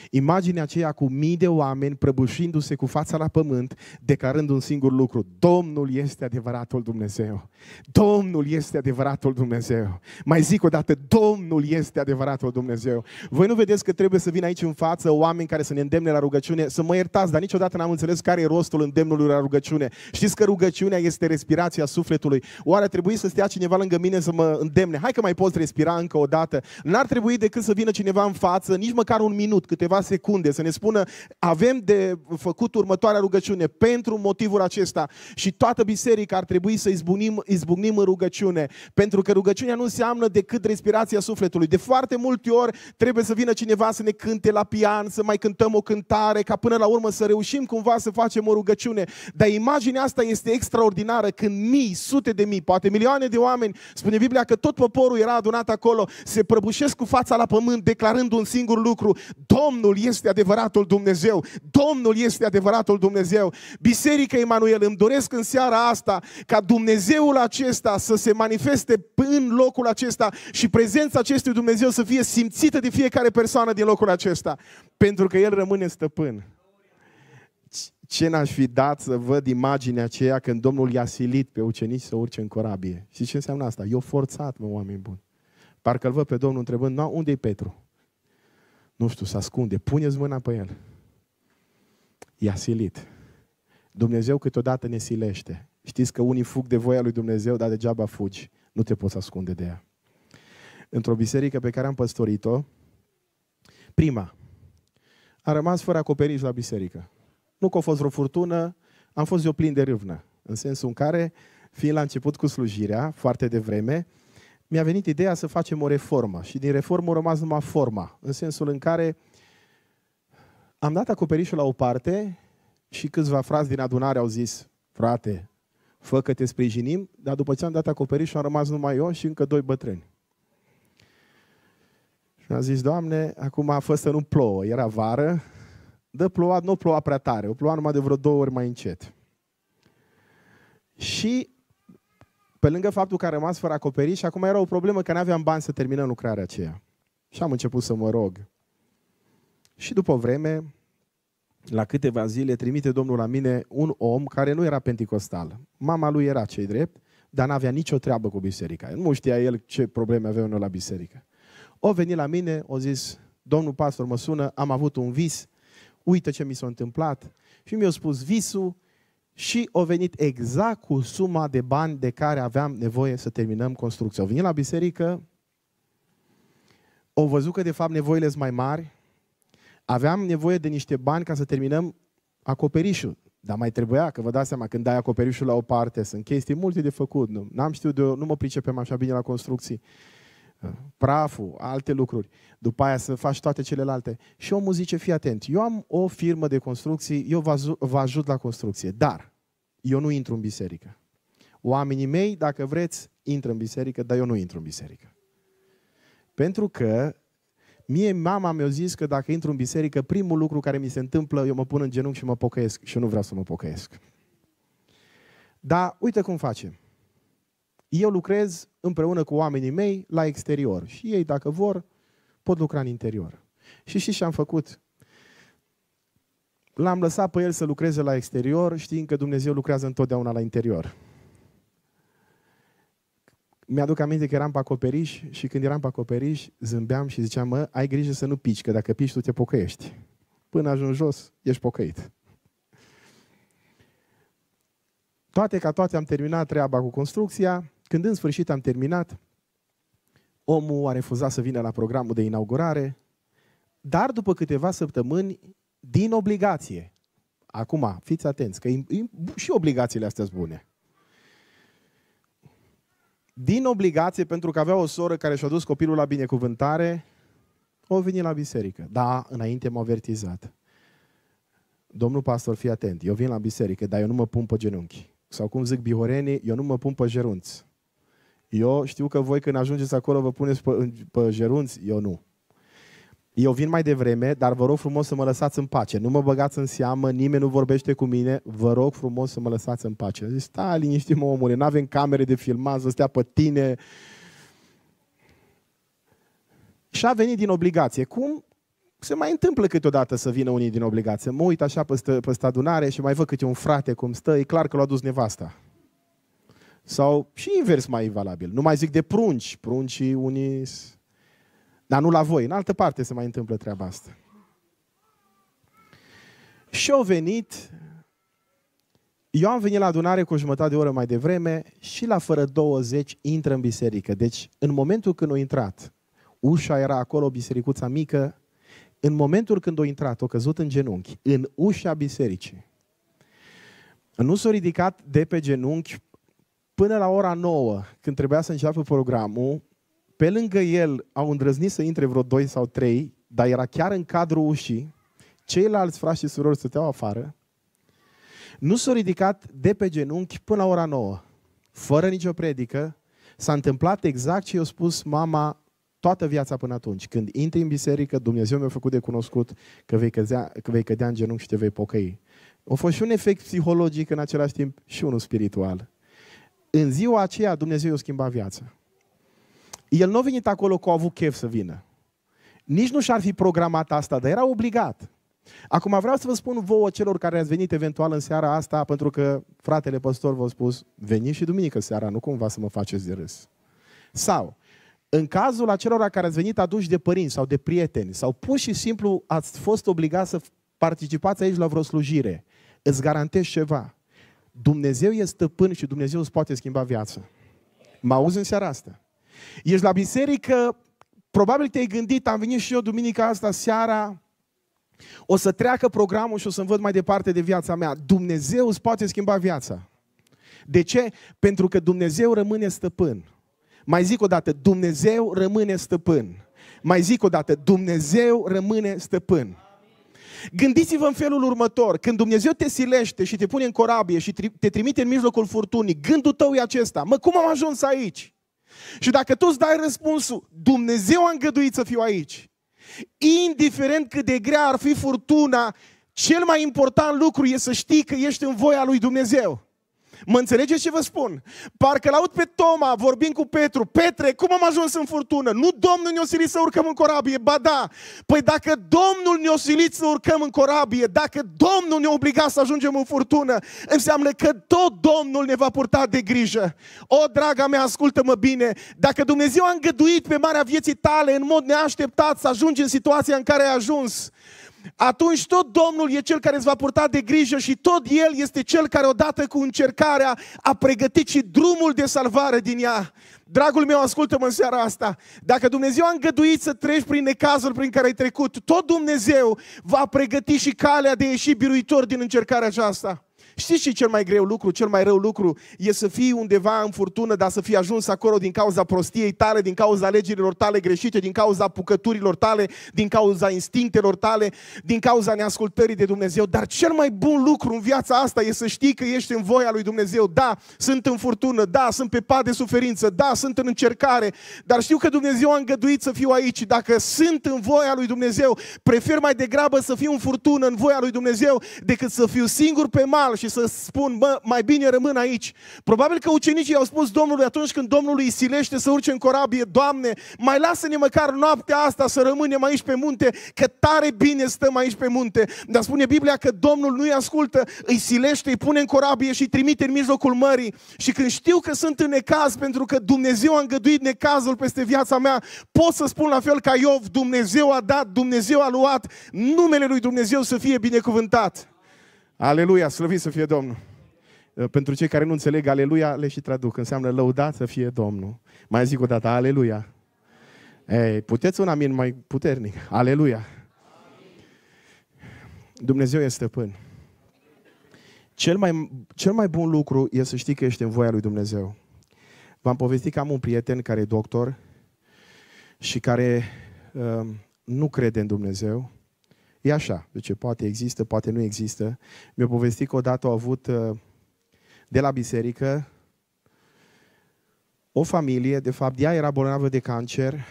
Speaker 1: Imaginea aceea cu mii de oameni prăbușindu-se cu fața la pământ, declarând un singur lucru. Domnul este adevăratul Dumnezeu. Domnul este adevăratul Dumnezeu. Mai zic o dată, Domnul este adevăratul Dumnezeu. Voi nu vedeți că trebuie să vină aici în față oameni care să ne îndemne la rugăciune? Să mă iertați, dar niciodată n-am înțeles care e rostul îndemnului la rugăciune. Știți că rugăciunea este respirația sufletului. Oare trebuie să stea cineva lângă mine să mă îndemne? Hai că mai poți respira încă o dată. N-ar trebui decât să vină cineva în față, nici măcar un minut, cât câteva secunde să ne spună avem de făcut următoarea rugăciune pentru motivul acesta și toată biserica ar trebui să izbunim, izbucnim în rugăciune, pentru că rugăciunea nu înseamnă decât respirația sufletului. De foarte multe ori trebuie să vină cineva să ne cânte la pian, să mai cântăm o cântare, ca până la urmă să reușim cumva să facem o rugăciune. Dar imaginea asta este extraordinară când mii, sute de mii, poate milioane de oameni, spune Biblia că tot poporul era adunat acolo, se prăbușesc cu fața la pământ declarând un singur lucru, Domnul Domnul este adevăratul Dumnezeu. Domnul este adevăratul Dumnezeu. Biserica Emanuel, îmi doresc în seara asta ca Dumnezeul acesta să se manifeste în locul acesta și prezența acestui Dumnezeu să fie simțită de fiecare persoană din locul acesta. Pentru că El rămâne stăpân. Ce n-aș fi dat să văd imaginea aceea când Domnul i-a silit pe ucenici să urce în corabie. Și ce înseamnă asta? Eu forțat, mă, oameni buni. Parcă îl văd pe Domnul întrebând, nu unde e Petru? nu știu, se ascunde, puneți mâna pe el. I-a silit. Dumnezeu câteodată ne silește. Știți că unii fug de voia lui Dumnezeu, dar degeaba fugi. Nu te poți ascunde de ea. Într-o biserică pe care am păstorit-o, prima, a rămas fără acoperiș la biserică. Nu că a fost vreo furtună, am fost eu plin de râvnă. În sensul în care, fiind la început cu slujirea, foarte devreme, mi-a venit ideea să facem o reformă și din reformă a rămas numai forma, în sensul în care am dat acoperișul la o parte și câțiva frați din adunare au zis, frate, fă că te sprijinim, dar după ce am dat acoperișul am rămas numai eu și încă doi bătrâni. Și am zis, Doamne, acum a fost să nu plouă, era vară, dă ploua, nu ploua prea tare, o ploua numai de vreo două ori mai încet. Și pe lângă faptul că a rămas fără acoperiș, și acum era o problemă că nu aveam bani să terminăm lucrarea aceea. Și am început să mă rog. Și după vreme, la câteva zile, trimite Domnul la mine un om care nu era penticostal. Mama lui era cei drept, dar nu avea nicio treabă cu biserica. Nu știa el ce probleme avea unul la biserică. O venit la mine, o zis, domnul pastor mă sună, am avut un vis, uite ce mi s-a întâmplat. Și mi-a spus visul și o venit exact cu suma de bani de care aveam nevoie să terminăm construcția. Au venit la biserică, au văzut că de fapt nevoile sunt mai mari, aveam nevoie de niște bani ca să terminăm acoperișul. Dar mai trebuia, că vă dați seama, când dai acoperișul la o parte, sunt chestii multe de făcut. Nu, n-am știut, de, nu mă pricepem așa bine la construcții praful, alte lucruri, după aia să faci toate celelalte. Și omul zice, fii atent, eu am o firmă de construcții, eu vă ajut la construcție, dar eu nu intru în biserică. Oamenii mei, dacă vreți, intră în biserică, dar eu nu intru în biserică. Pentru că mie mama mi-a zis că dacă intru în biserică, primul lucru care mi se întâmplă, eu mă pun în genunchi și mă pocăiesc și eu nu vreau să mă pocăiesc. Dar uite cum facem. Eu lucrez împreună cu oamenii mei la exterior și ei, dacă vor, pot lucra în interior. Și știți ce am făcut? L-am lăsat pe el să lucreze la exterior, știind că Dumnezeu lucrează întotdeauna la interior. Mi-aduc aminte că eram pe acoperiș și când eram pe acoperiș zâmbeam și ziceam, mă, ai grijă să nu pici, că dacă pici tu te pocăiești. Până ajungi jos, ești pocăit. Toate ca toate am terminat treaba cu construcția, când în sfârșit am terminat, omul a refuzat să vină la programul de inaugurare, dar după câteva săptămâni, din obligație, acum fiți atenți, că e, e, și obligațiile astea sunt bune, din obligație, pentru că avea o soră care și-a dus copilul la binecuvântare, o veni la biserică. Da, înainte m-a avertizat. Domnul pastor, fii atent, eu vin la biserică, dar eu nu mă pun pe genunchi. Sau cum zic bihorenii, eu nu mă pun pe gerunți. Eu știu că voi când ajungeți acolo vă puneți pe, pe gerunți, eu nu. Eu vin mai devreme, dar vă rog frumos să mă lăsați în pace. Nu mă băgați în seamă, nimeni nu vorbește cu mine, vă rog frumos să mă lăsați în pace. Zic, stai liniștit mă omule, nu avem camere de filmat, să stea pe tine. Și a venit din obligație. Cum se mai întâmplă câteodată să vină unii din obligație. Mă uit așa pe, pe adunare și mai văd câte un frate cum stă, e clar că l-a dus nevasta. Sau și invers mai valabil. Nu mai zic de prunci. Pruncii unii... Dar nu la voi. În altă parte se mai întâmplă treaba asta. Și au venit... Eu am venit la adunare cu jumătate de oră mai devreme și la fără 20 intră în biserică. Deci, în momentul când au intrat, ușa era acolo, bisericuța mică, în momentul când au intrat, au căzut în genunchi, în ușa bisericii. Nu s-au ridicat de pe genunchi până la ora 9, când trebuia să înceapă programul, pe lângă el au îndrăznit să intre vreo 2 sau 3, dar era chiar în cadrul ușii, ceilalți frați și surori stăteau afară, nu s-au ridicat de pe genunchi până la ora 9, fără nicio predică, s-a întâmplat exact ce i-a spus mama toată viața până atunci. Când intri în biserică, Dumnezeu mi-a făcut de cunoscut că vei cădea, că vei cădea în genunchi și te vei pocăi. A fost și un efect psihologic în același timp și unul spiritual. În ziua aceea Dumnezeu i-a schimbat viața. El nu a venit acolo că a avut chef să vină. Nici nu și-ar fi programat asta, dar era obligat. Acum vreau să vă spun vouă celor care ați venit eventual în seara asta, pentru că fratele păstor v-a spus, veniți și duminică seara, nu cumva să mă faceți de râs. Sau, în cazul acelora care ați venit aduși de părinți sau de prieteni, sau pur și simplu ați fost obligați să participați aici la vreo slujire, îți garantez ceva. Dumnezeu e stăpân și Dumnezeu îți poate schimba viața. Mă auzi în seara asta. Ești la biserică, probabil te-ai gândit, am venit și eu duminica asta seara, o să treacă programul și o să-mi văd mai departe de viața mea. Dumnezeu îți poate schimba viața. De ce? Pentru că Dumnezeu rămâne stăpân. Mai zic o dată, Dumnezeu rămâne stăpân. Mai zic o dată, Dumnezeu rămâne stăpân. Gândiți-vă în felul următor, când Dumnezeu te silește și te pune în corabie și te trimite în mijlocul furtunii, gândul tău e acesta, mă, cum am ajuns aici? Și dacă tu îți dai răspunsul, Dumnezeu a îngăduit să fiu aici, indiferent cât de grea ar fi furtuna, cel mai important lucru e să știi că ești în voia lui Dumnezeu. Mă înțelegeți ce vă spun? Parcă aud pe Toma, vorbind cu Petru. Petre, cum am ajuns în furtună? Nu Domnul ne-o silit să urcăm în corabie, ba da. Păi dacă Domnul ne-o silit să urcăm în corabie, dacă Domnul ne-a obligat să ajungem în furtună, înseamnă că tot Domnul ne va purta de grijă. O, draga mea, ascultă-mă bine, dacă Dumnezeu a îngăduit pe marea vieții tale în mod neașteptat să ajungi în situația în care ai ajuns, atunci tot Domnul e cel care îți va purta de grijă și tot El este cel care odată cu încercarea a pregătit și drumul de salvare din ea. Dragul meu, ascultă-mă în seara asta. Dacă Dumnezeu a îngăduit să treci prin necazul prin care ai trecut, tot Dumnezeu va pregăti și calea de ieși biruitor din încercarea aceasta. Știți ce cel mai greu lucru, cel mai rău lucru e să fii undeva în furtună, dar să fii ajuns acolo din cauza prostiei tale, din cauza alegerilor tale greșite, din cauza pucăturilor tale, din cauza instinctelor tale, din cauza neascultării de Dumnezeu. Dar cel mai bun lucru în viața asta e să știi că ești în voia lui Dumnezeu. Da, sunt în furtună, da, sunt pe pat de suferință, da, sunt în încercare, dar știu că Dumnezeu a îngăduit să fiu aici. Dacă sunt în voia lui Dumnezeu, prefer mai degrabă să fiu în furtună, în voia lui Dumnezeu, decât să fiu singur pe mal și să spun, bă, mai bine rămân aici. Probabil că ucenicii au spus Domnului atunci când Domnul îi silește să urce în corabie, Doamne, mai lasă-ne măcar noaptea asta să rămânem aici pe munte, că tare bine stăm aici pe munte. Dar spune Biblia că Domnul nu-i ascultă, îi silește, îi pune în corabie și îi trimite în mijlocul mării. Și când știu că sunt în necaz, pentru că Dumnezeu a îngăduit necazul peste viața mea, pot să spun la fel ca Iov, Dumnezeu a dat, Dumnezeu a luat, numele lui Dumnezeu să fie binecuvântat. Aleluia, slăvit să fie Domnul! Uh, pentru cei care nu înțeleg, aleluia le și traduc. Înseamnă lăudat să fie Domnul. Mai zic o dată, aleluia! Ei, puteți un amin mai puternic. Aleluia! Amin. Dumnezeu este stăpân. Cel mai, cel mai bun lucru e să știi că ești în voia lui Dumnezeu. V-am povestit că am un prieten care e doctor și care uh, nu crede în Dumnezeu E așa, zice, poate există, poate nu există. Mi-a povestit că odată au avut uh, de la biserică o familie, de fapt ea era bolnavă de cancer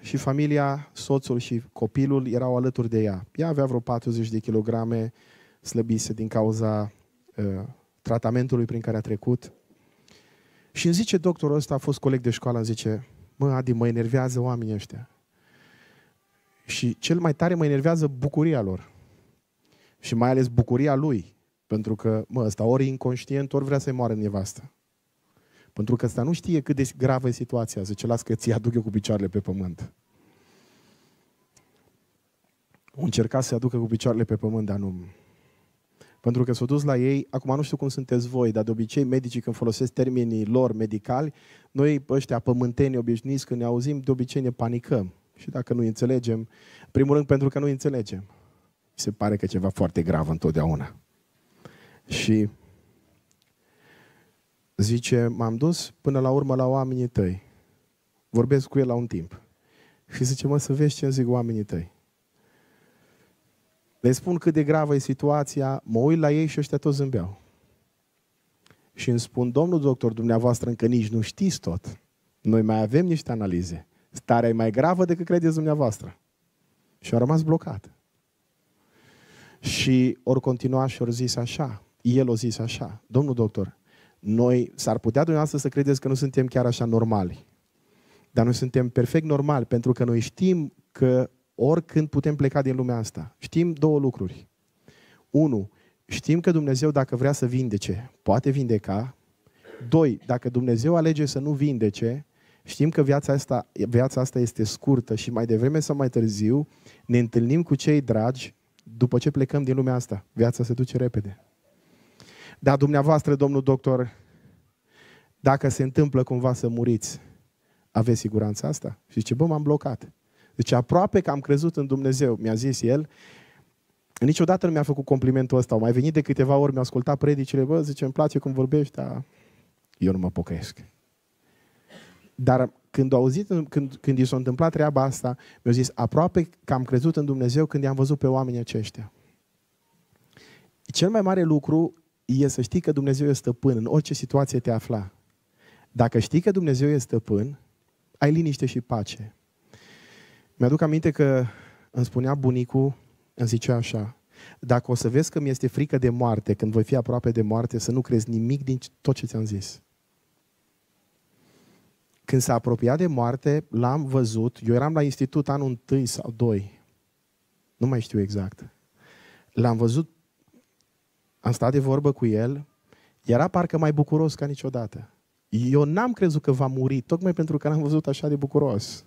Speaker 1: și familia, soțul și copilul erau alături de ea. Ea avea vreo 40 de kilograme, slăbise din cauza uh, tratamentului prin care a trecut. Și îmi zice doctorul ăsta, a fost coleg de școală, îmi zice, mă, Adi, mă enervează oamenii ăștia. Și cel mai tare mă enervează bucuria lor. Și mai ales bucuria lui. Pentru că, mă, ăsta ori inconștient, ori vrea să-i moară nevastă. Pentru că ăsta nu știe cât de gravă e situația. Zice, las că ți aduc eu cu picioarele pe pământ. O încerca să aducă cu picioarele pe pământ, dar nu. Pentru că s-au dus la ei, acum nu știu cum sunteți voi, dar de obicei medicii când folosesc termenii lor medicali, noi ăștia pământeni obișnuiți când ne auzim, de obicei ne panicăm și dacă nu înțelegem, în primul rând pentru că nu înțelegem. Se pare că ceva foarte grav întotdeauna. Și zice, m-am dus până la urmă la oamenii tăi. Vorbesc cu el la un timp. Și zice, mă, să vezi ce zic oamenii tăi. Le spun cât de gravă e situația, mă uit la ei și ăștia toți zâmbeau. Și îmi spun, domnul doctor, dumneavoastră încă nici nu știți tot. Noi mai avem niște analize. Starea e mai gravă decât credeți dumneavoastră. Și a rămas blocat. Și ori continua și ori zis așa. El o zis așa. Domnul doctor, noi s-ar putea dumneavoastră să credeți că nu suntem chiar așa normali. Dar noi suntem perfect normali pentru că noi știm că oricând putem pleca din lumea asta. Știm două lucruri. Unu, știm că Dumnezeu dacă vrea să vindece, poate vindeca. Doi, dacă Dumnezeu alege să nu vindece, Știm că viața asta, viața asta este scurtă și mai devreme sau mai târziu ne întâlnim cu cei dragi după ce plecăm din lumea asta. Viața se duce repede. Dar dumneavoastră, domnul doctor, dacă se întâmplă cumva să muriți, aveți siguranța asta? Și ce bă, m-am blocat. Deci aproape că am crezut în Dumnezeu, mi-a zis el. Niciodată nu mi-a făcut complimentul ăsta. Au mai venit de câteva ori, mi-a ascultat predicile, bă, zice, îmi place cum vorbești, dar eu nu mă pocăiesc. Dar când, au auzit, când, când i s-a întâmplat treaba asta, mi-au zis, aproape că am crezut în Dumnezeu când i-am văzut pe oamenii aceștia. Cel mai mare lucru e să știi că Dumnezeu e stăpân în orice situație te afla. Dacă știi că Dumnezeu e stăpân, ai liniște și pace. Mi-aduc aminte că îmi spunea bunicul, îmi zicea așa, dacă o să vezi că mi este frică de moarte, când voi fi aproape de moarte, să nu crezi nimic din tot ce ți-am zis. Când s-a apropiat de moarte, l-am văzut, eu eram la institut anul întâi sau doi, nu mai știu exact. L-am văzut, am stat de vorbă cu el, era parcă mai bucuros ca niciodată. Eu n-am crezut că va muri, tocmai pentru că l-am văzut așa de bucuros.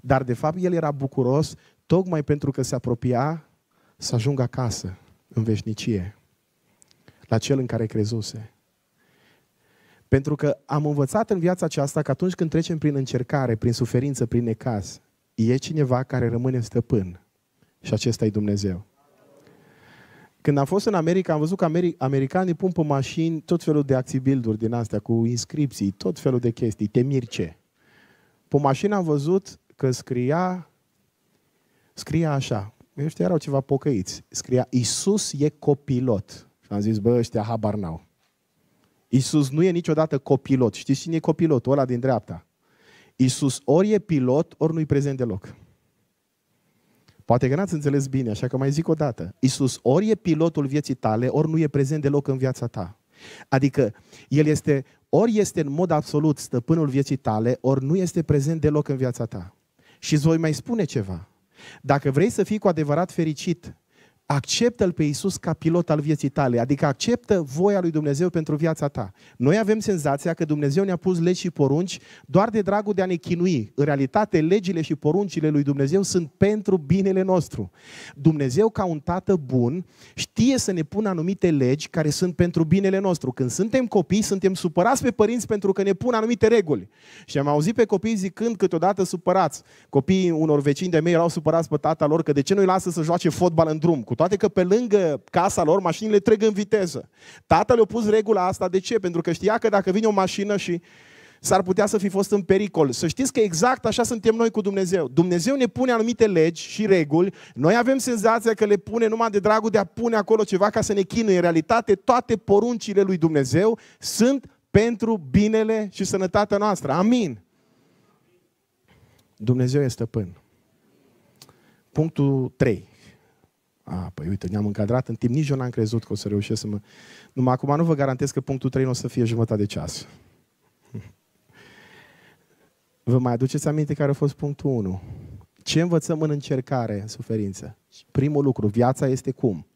Speaker 1: Dar de fapt el era bucuros tocmai pentru că se apropia să ajungă acasă, în veșnicie, la cel în care crezuse. Pentru că am învățat în viața aceasta că atunci când trecem prin încercare, prin suferință, prin necaz, e cineva care rămâne stăpân. Și acesta e Dumnezeu. Când am fost în America, am văzut că ameri- americanii pun pe mașini tot felul de acțibiluri din astea, cu inscripții, tot felul de chestii, temirce. Pe mașină am văzut că scria, scria așa, ăștia erau ceva pocăiți, scria Iisus e copilot. Și am zis, bă, ăștia habar n-au. Iisus nu e niciodată copilot. Știți cine e copilotul? Ăla din dreapta. Iisus ori e pilot, ori nu-i prezent deloc. Poate că n-ați înțeles bine, așa că mai zic o dată. Iisus ori e pilotul vieții tale, ori nu e prezent deloc în viața ta. Adică El este, ori este în mod absolut stăpânul vieții tale, ori nu este prezent deloc în viața ta. Și îți voi mai spune ceva. Dacă vrei să fii cu adevărat fericit, acceptă-L pe Iisus ca pilot al vieții tale, adică acceptă voia lui Dumnezeu pentru viața ta. Noi avem senzația că Dumnezeu ne-a pus legi și porunci doar de dragul de a ne chinui. În realitate, legile și poruncile lui Dumnezeu sunt pentru binele nostru. Dumnezeu, ca un tată bun, știe să ne pună anumite legi care sunt pentru binele nostru. Când suntem copii, suntem supărați pe părinți pentru că ne pun anumite reguli. Și am auzit pe copii zicând câteodată supărați. Copiii unor vecini de mei erau supărați pe tata lor că de ce nu-i lasă să joace fotbal în drum cu toate că pe lângă casa lor mașinile trec în viteză. Tatăl le-a pus regula asta. De ce? Pentru că știa că dacă vine o mașină și s-ar putea să fi fost în pericol. Să știți că exact așa suntem noi cu Dumnezeu. Dumnezeu ne pune anumite legi și reguli. Noi avem senzația că le pune numai de dragul de a pune acolo ceva ca să ne chinuie. În realitate, toate poruncile lui Dumnezeu sunt pentru binele și sănătatea noastră. Amin. Dumnezeu este stăpân. Punctul 3. A, păi uite, ne-am încadrat în timp, nici eu n-am crezut că o să reușesc să mă... Numai acum nu vă garantez că punctul 3 nu o să fie jumătate de ceas. Vă mai aduceți aminte care a fost punctul 1? Ce învățăm în încercare, în suferință? Primul lucru, viața este cum?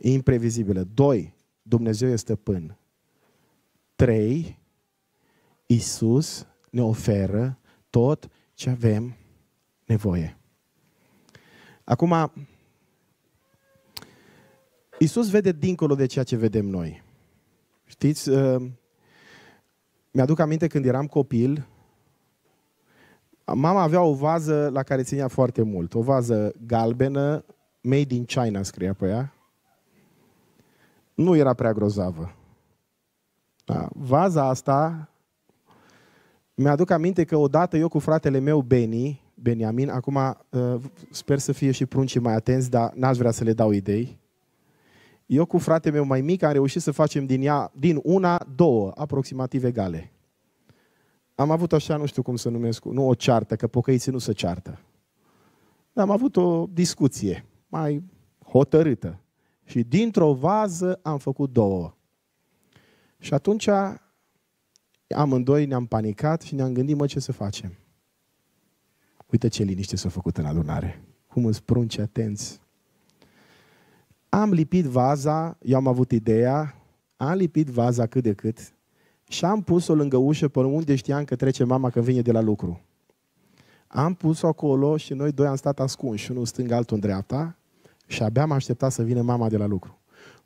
Speaker 1: Imprevizibilă. Doi, Dumnezeu este stăpân. Trei, Isus ne oferă tot ce avem nevoie. Acum, Isus vede dincolo de ceea ce vedem noi. Știți, uh, mi-aduc aminte când eram copil, mama avea o vază la care ținea foarte mult. O vază galbenă, made in China scria pe ea. Nu era prea grozavă. Da. Vaza asta, mi-aduc aminte că odată eu cu fratele meu, Beni, Beniamin, acum uh, sper să fie și pruncii mai atenți, dar n-aș vrea să le dau idei, eu cu fratele meu mai mic am reușit să facem din ea, din una, două, aproximativ egale. Am avut așa, nu știu cum să numesc, nu o ceartă, că pocăiții nu se ceartă. Dar am avut o discuție mai hotărâtă. Și dintr-o vază am făcut două. Și atunci amândoi ne-am panicat și ne-am gândit, mă, ce să facem? Uite ce liniște s-a făcut în adunare. Cum îți prunci atenți am lipit vaza, eu am avut ideea, am lipit vaza cât de cât și am pus-o lângă ușă pe unde știam că trece mama când vine de la lucru. Am pus-o acolo și noi doi am stat ascunși, unul stâng, altul în dreapta și abia am așteptat să vină mama de la lucru.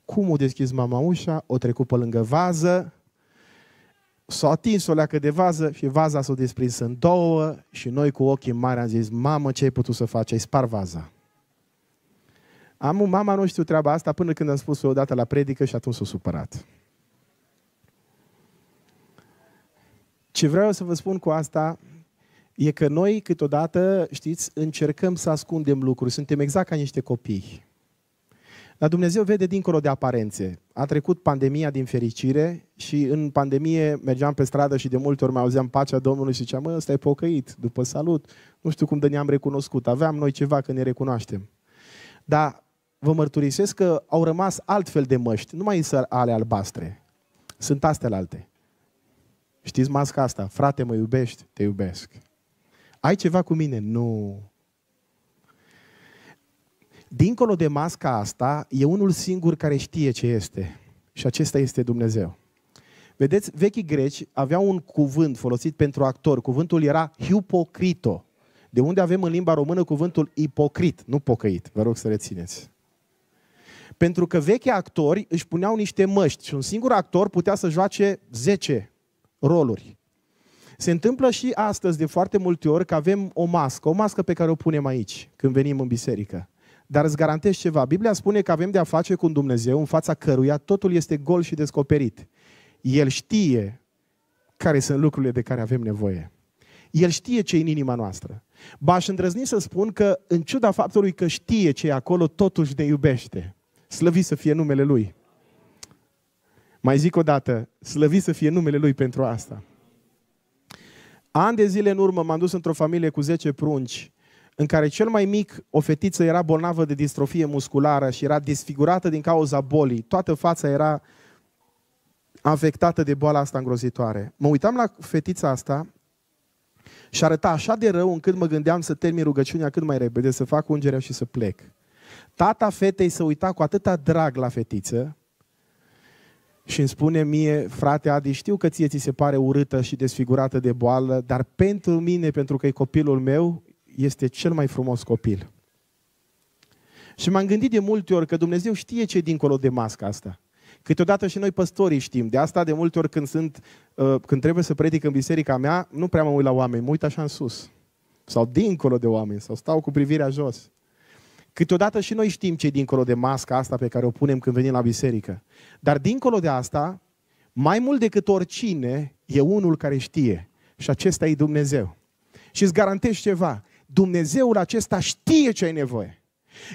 Speaker 1: Cum o deschis mama ușa, o trecut pe lângă vază, s-a atins o leacă de vază și vaza s-a desprins în două și noi cu ochii mari am zis, mamă, ce ai putut să faci? Ai spart vaza. Amu, mama nu știu treaba asta până când am spus-o odată la predică și atunci s-a supărat. Ce vreau să vă spun cu asta e că noi câteodată, știți, încercăm să ascundem lucruri. Suntem exact ca niște copii. Dar Dumnezeu vede dincolo de aparențe. A trecut pandemia din fericire și în pandemie mergeam pe stradă și de multe ori mai auzeam pacea Domnului și ziceam, mă, ăsta e pocăit, după salut. Nu știu cum de ne-am recunoscut. Aveam noi ceva că ne recunoaștem. Dar vă mărturisesc că au rămas altfel de măști, nu mai sunt ale albastre. Sunt astea alte. Știți masca asta? Frate, mă iubești? Te iubesc. Ai ceva cu mine? Nu. Dincolo de masca asta, e unul singur care știe ce este. Și acesta este Dumnezeu. Vedeți, vechii greci aveau un cuvânt folosit pentru actor. Cuvântul era hipocrito. De unde avem în limba română cuvântul ipocrit, nu pocăit. Vă rog să rețineți. Pentru că vechi actori își puneau niște măști și un singur actor putea să joace 10 roluri. Se întâmplă și astăzi de foarte multe ori că avem o mască, o mască pe care o punem aici când venim în biserică. Dar îți garantez ceva, Biblia spune că avem de a face cu un Dumnezeu în fața căruia totul este gol și descoperit. El știe care sunt lucrurile de care avem nevoie. El știe ce e în inima noastră. Ba aș îndrăzni să spun că, în ciuda faptului că știe ce e acolo, totuși ne iubește slăvi să fie numele Lui. Mai zic o dată, slăvi să fie numele Lui pentru asta. An de zile în urmă m-am dus într-o familie cu 10 prunci, în care cel mai mic, o fetiță, era bolnavă de distrofie musculară și era desfigurată din cauza bolii. Toată fața era afectată de boala asta îngrozitoare. Mă uitam la fetița asta și arăta așa de rău încât mă gândeam să termin rugăciunea cât mai repede, să fac ungerea și să plec. Tata fetei se uita cu atâta drag la fetiță și îmi spune mie, frate Adi, știu că ție ți se pare urâtă și desfigurată de boală, dar pentru mine, pentru că e copilul meu, este cel mai frumos copil. Și m-am gândit de multe ori că Dumnezeu știe ce e dincolo de masca asta. Câteodată și noi păstorii știm. De asta de multe ori când, sunt, uh, când trebuie să predic în biserica mea, nu prea mă uit la oameni, mă uit așa în sus. Sau dincolo de oameni, sau stau cu privirea jos. Câteodată și noi știm ce dincolo de masca asta pe care o punem când venim la biserică. Dar dincolo de asta, mai mult decât oricine, e unul care știe. Și acesta e Dumnezeu. Și îți garantez ceva. Dumnezeul acesta știe ce ai nevoie.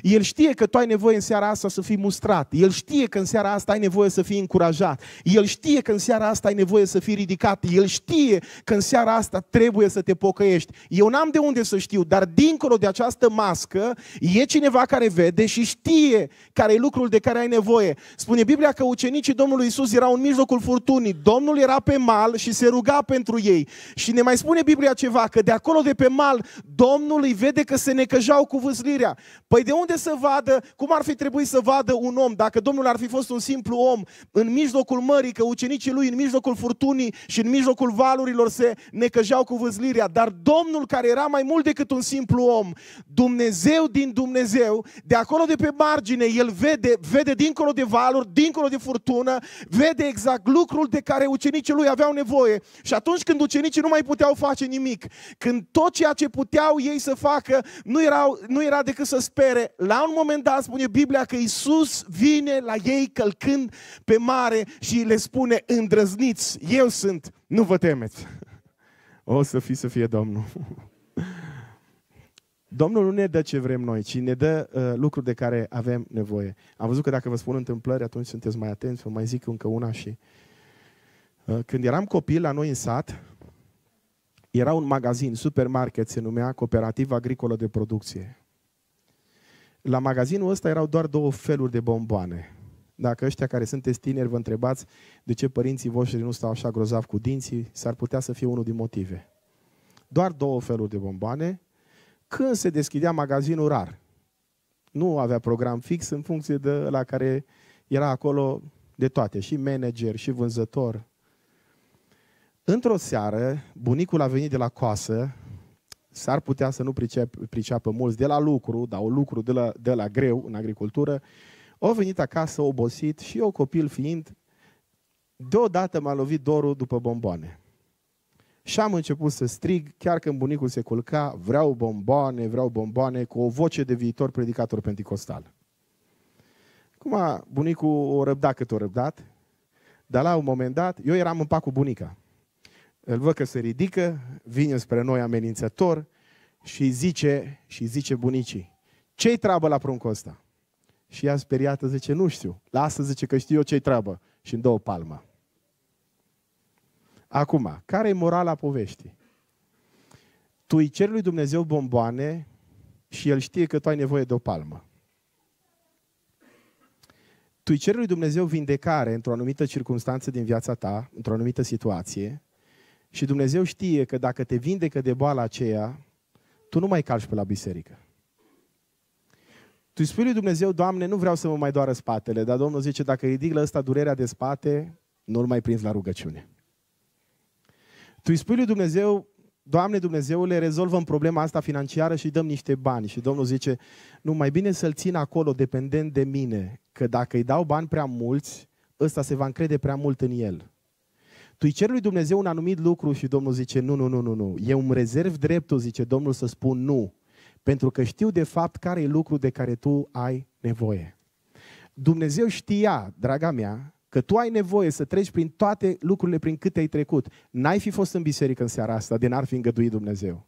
Speaker 1: El știe că tu ai nevoie în seara asta să fii mustrat. El știe că în seara asta ai nevoie să fii încurajat. El știe că în seara asta ai nevoie să fii ridicat. El știe că în seara asta trebuie să te pocăiești. Eu n-am de unde să știu, dar dincolo de această mască e cineva care vede și știe care e lucrul de care ai nevoie. Spune Biblia că ucenicii Domnului Isus erau în mijlocul furtunii. Domnul era pe mal și se ruga pentru ei. Și ne mai spune Biblia ceva, că de acolo de pe mal Domnul îi vede că se necăjau cu vâslirea. Păi de unde să vadă, cum ar fi trebuit să vadă un om, dacă Domnul ar fi fost un simplu om, în mijlocul mării, că ucenicii lui în mijlocul furtunii și în mijlocul valurilor se necăjeau cu văzlirea, dar Domnul care era mai mult decât un simplu om, Dumnezeu din Dumnezeu, de acolo de pe margine, El vede, vede dincolo de valuri, dincolo de furtună, vede exact lucrul de care ucenicii lui aveau nevoie. Și atunci când ucenicii nu mai puteau face nimic, când tot ceea ce puteau ei să facă nu, erau, nu era decât să sper vedere, la un moment dat spune Biblia că Isus vine la ei călcând pe mare și le spune, îndrăzniți, eu sunt, nu vă temeți. O să fi să fie Domnul. Domnul nu ne dă ce vrem noi, ci ne dă uh, lucruri de care avem nevoie. Am văzut că dacă vă spun întâmplări, atunci sunteți mai atenți, vă mai zic încă una și... Uh, când eram copil la noi în sat, era un magazin, supermarket se numea Cooperativa Agricolă de Producție. La magazinul ăsta erau doar două feluri de bomboane. Dacă ăștia care sunteți tineri vă întrebați de ce părinții voștri nu stau așa grozav cu dinții, s-ar putea să fie unul din motive. Doar două feluri de bomboane. Când se deschidea magazinul rar, nu avea program fix în funcție de la care era acolo de toate, și manager, și vânzător. Într-o seară, bunicul a venit de la coasă s-ar putea să nu priceapă, priceapă mulți de la lucru, dar o lucru de la, de la greu în agricultură, au venit acasă obosit și eu copil fiind, deodată m-a lovit dorul după bomboane. Și am început să strig, chiar când bunicul se culca, vreau bomboane, vreau bomboane, cu o voce de viitor predicator pentecostal. Cum bunicul o răbda cât o răbdat, dar la un moment dat, eu eram în pac cu bunica. Îl văd că se ridică, vine spre noi amenințător și zice, și zice bunicii, ce-i treabă la pruncul ăsta? Și ea speriată zice, nu știu, lasă, zice că știu eu ce-i treabă. Și în două palma. Acum, care e morala poveștii? Tu îi ceri lui Dumnezeu bomboane și El știe că tu ai nevoie de o palmă. Tu îi ceri lui Dumnezeu vindecare într-o anumită circunstanță din viața ta, într-o anumită situație, și Dumnezeu știe că dacă te vindecă de boala aceea, tu nu mai calci pe la biserică. Tu îi spui lui Dumnezeu, Doamne, nu vreau să mă mai doară spatele, dar Domnul zice, dacă ridic la ăsta durerea de spate, nu-l mai prinzi la rugăciune. Tu îi spui lui Dumnezeu, Doamne Dumnezeule, rezolvăm problema asta financiară și dăm niște bani. Și Domnul zice, nu, mai bine să-l țin acolo, dependent de mine, că dacă îi dau bani prea mulți, ăsta se va încrede prea mult în el. Tu îi ceri lui Dumnezeu un anumit lucru și Domnul zice, nu, nu, nu, nu, nu. Eu îmi rezerv dreptul, zice Domnul, să spun nu. Pentru că știu de fapt care e lucru de care tu ai nevoie. Dumnezeu știa, draga mea, că tu ai nevoie să treci prin toate lucrurile prin câte ai trecut. N-ai fi fost în biserică în seara asta, de n-ar fi îngăduit Dumnezeu.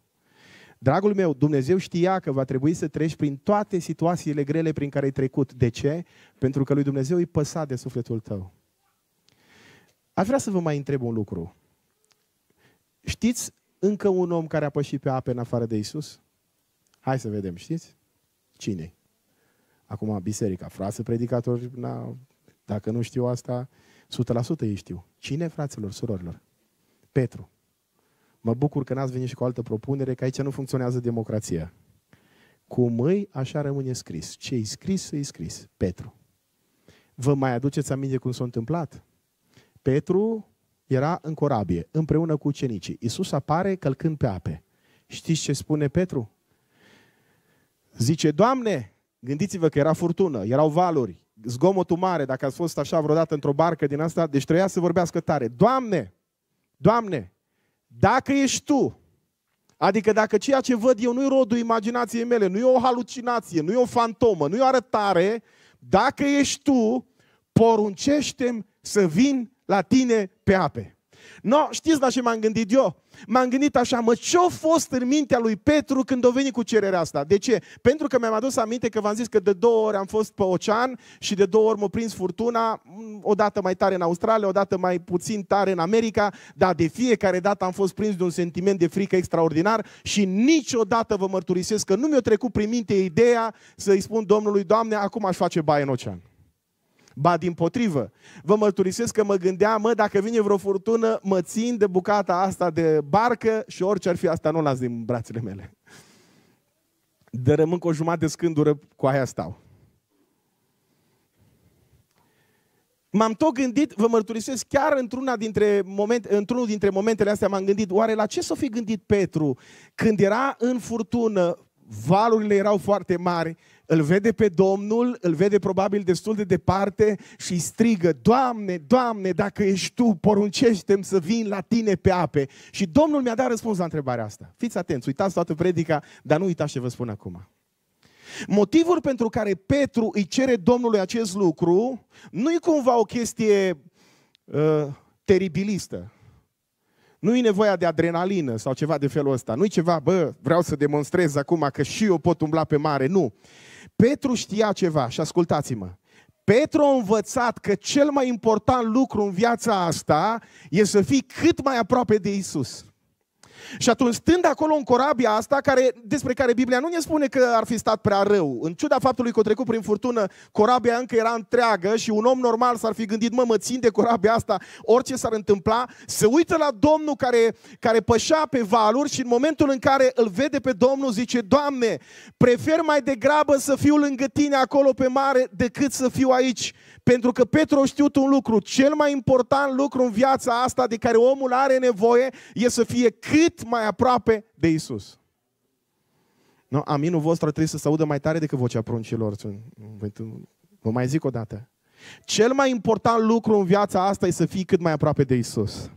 Speaker 1: Dragul meu, Dumnezeu știa că va trebui să treci prin toate situațiile grele prin care ai trecut. De ce? Pentru că lui Dumnezeu îi păsa de sufletul tău. Aș vrea să vă mai întreb un lucru. Știți încă un om care a pășit pe ape în afară de Isus? Hai să vedem, știți? cine Acum, biserica, frață, predicator, na, dacă nu știu asta, 100% ei știu. Cine, fraților, surorilor? Petru. Mă bucur că n-ați venit și cu o altă propunere, că aici nu funcționează democrația. Cum mâi, așa rămâne scris. Ce-i scris, e scris. Petru. Vă mai aduceți aminte cum s-a întâmplat? Petru era în corabie, împreună cu ucenicii. Iisus apare călcând pe ape. Știți ce spune Petru? Zice, Doamne, gândiți-vă că era furtună, erau valuri, zgomotul mare, dacă ați fost așa vreodată într-o barcă din asta, deci trebuia să vorbească tare. Doamne, Doamne, dacă ești Tu, adică dacă ceea ce văd eu nu e rodul imaginației mele, nu e o halucinație, nu e o fantomă, nu e o arătare, dacă ești Tu, poruncește-mi să vin la tine pe ape. No, știți la ce m-am gândit eu? M-am gândit așa, mă, ce-a fost în mintea lui Petru când a venit cu cererea asta? De ce? Pentru că mi-am adus aminte că v-am zis că de două ori am fost pe ocean și de două ori m-a prins furtuna, mm, o dată mai tare în Australia, o dată mai puțin tare în America, dar de fiecare dată am fost prins de un sentiment de frică extraordinar și niciodată vă mărturisesc că nu mi-a trecut prin minte ideea să-i spun Domnului, Doamne, acum aș face baie în ocean. Ba din potrivă, vă mărturisesc că mă gândeam, mă, dacă vine vreo furtună, mă țin de bucata asta de barcă și orice ar fi asta, nu las din brațele mele. De rămân cu o jumătate de scândură, cu aia stau. M-am tot gândit, vă mărturisesc, chiar într-una dintre moment, într-unul dintre momentele astea m-am gândit, oare la ce s-a fi gândit Petru când era în furtună, valurile erau foarte mari, îl vede pe Domnul, îl vede probabil destul de departe și îi strigă, Doamne, Doamne, dacă ești Tu, poruncește-mi să vin la Tine pe ape. Și Domnul mi-a dat răspuns la întrebarea asta. Fiți atenți, uitați toată predica, dar nu uitați ce vă spun acum. Motivul pentru care Petru îi cere Domnului acest lucru nu e cumva o chestie uh, teribilistă. nu e nevoia de adrenalină sau ceva de felul ăsta. nu e ceva, bă, vreau să demonstrez acum că și eu pot umbla pe mare. Nu. Petru știa ceva și ascultați-mă. Petru a învățat că cel mai important lucru în viața asta e să fii cât mai aproape de Isus. Și atunci, stând acolo în corabia asta, care, despre care Biblia nu ne spune că ar fi stat prea rău, în ciuda faptului că a trecut prin furtună, corabia încă era întreagă și un om normal s-ar fi gândit, mă, mă țin de corabia asta, orice s-ar întâmpla, se uită la Domnul care, care pășea pe valuri și în momentul în care îl vede pe Domnul, zice, Doamne, prefer mai degrabă să fiu lângă tine acolo pe mare decât să fiu aici. Pentru că Petru a știut un lucru, cel mai important lucru în viața asta de care omul are nevoie e să fie cât cât mai aproape de Isus. No, aminul vostru trebuie să se audă mai tare decât vocea pruncilor. Vă mai zic o dată. Cel mai important lucru în viața asta e să fii cât mai aproape de Isus.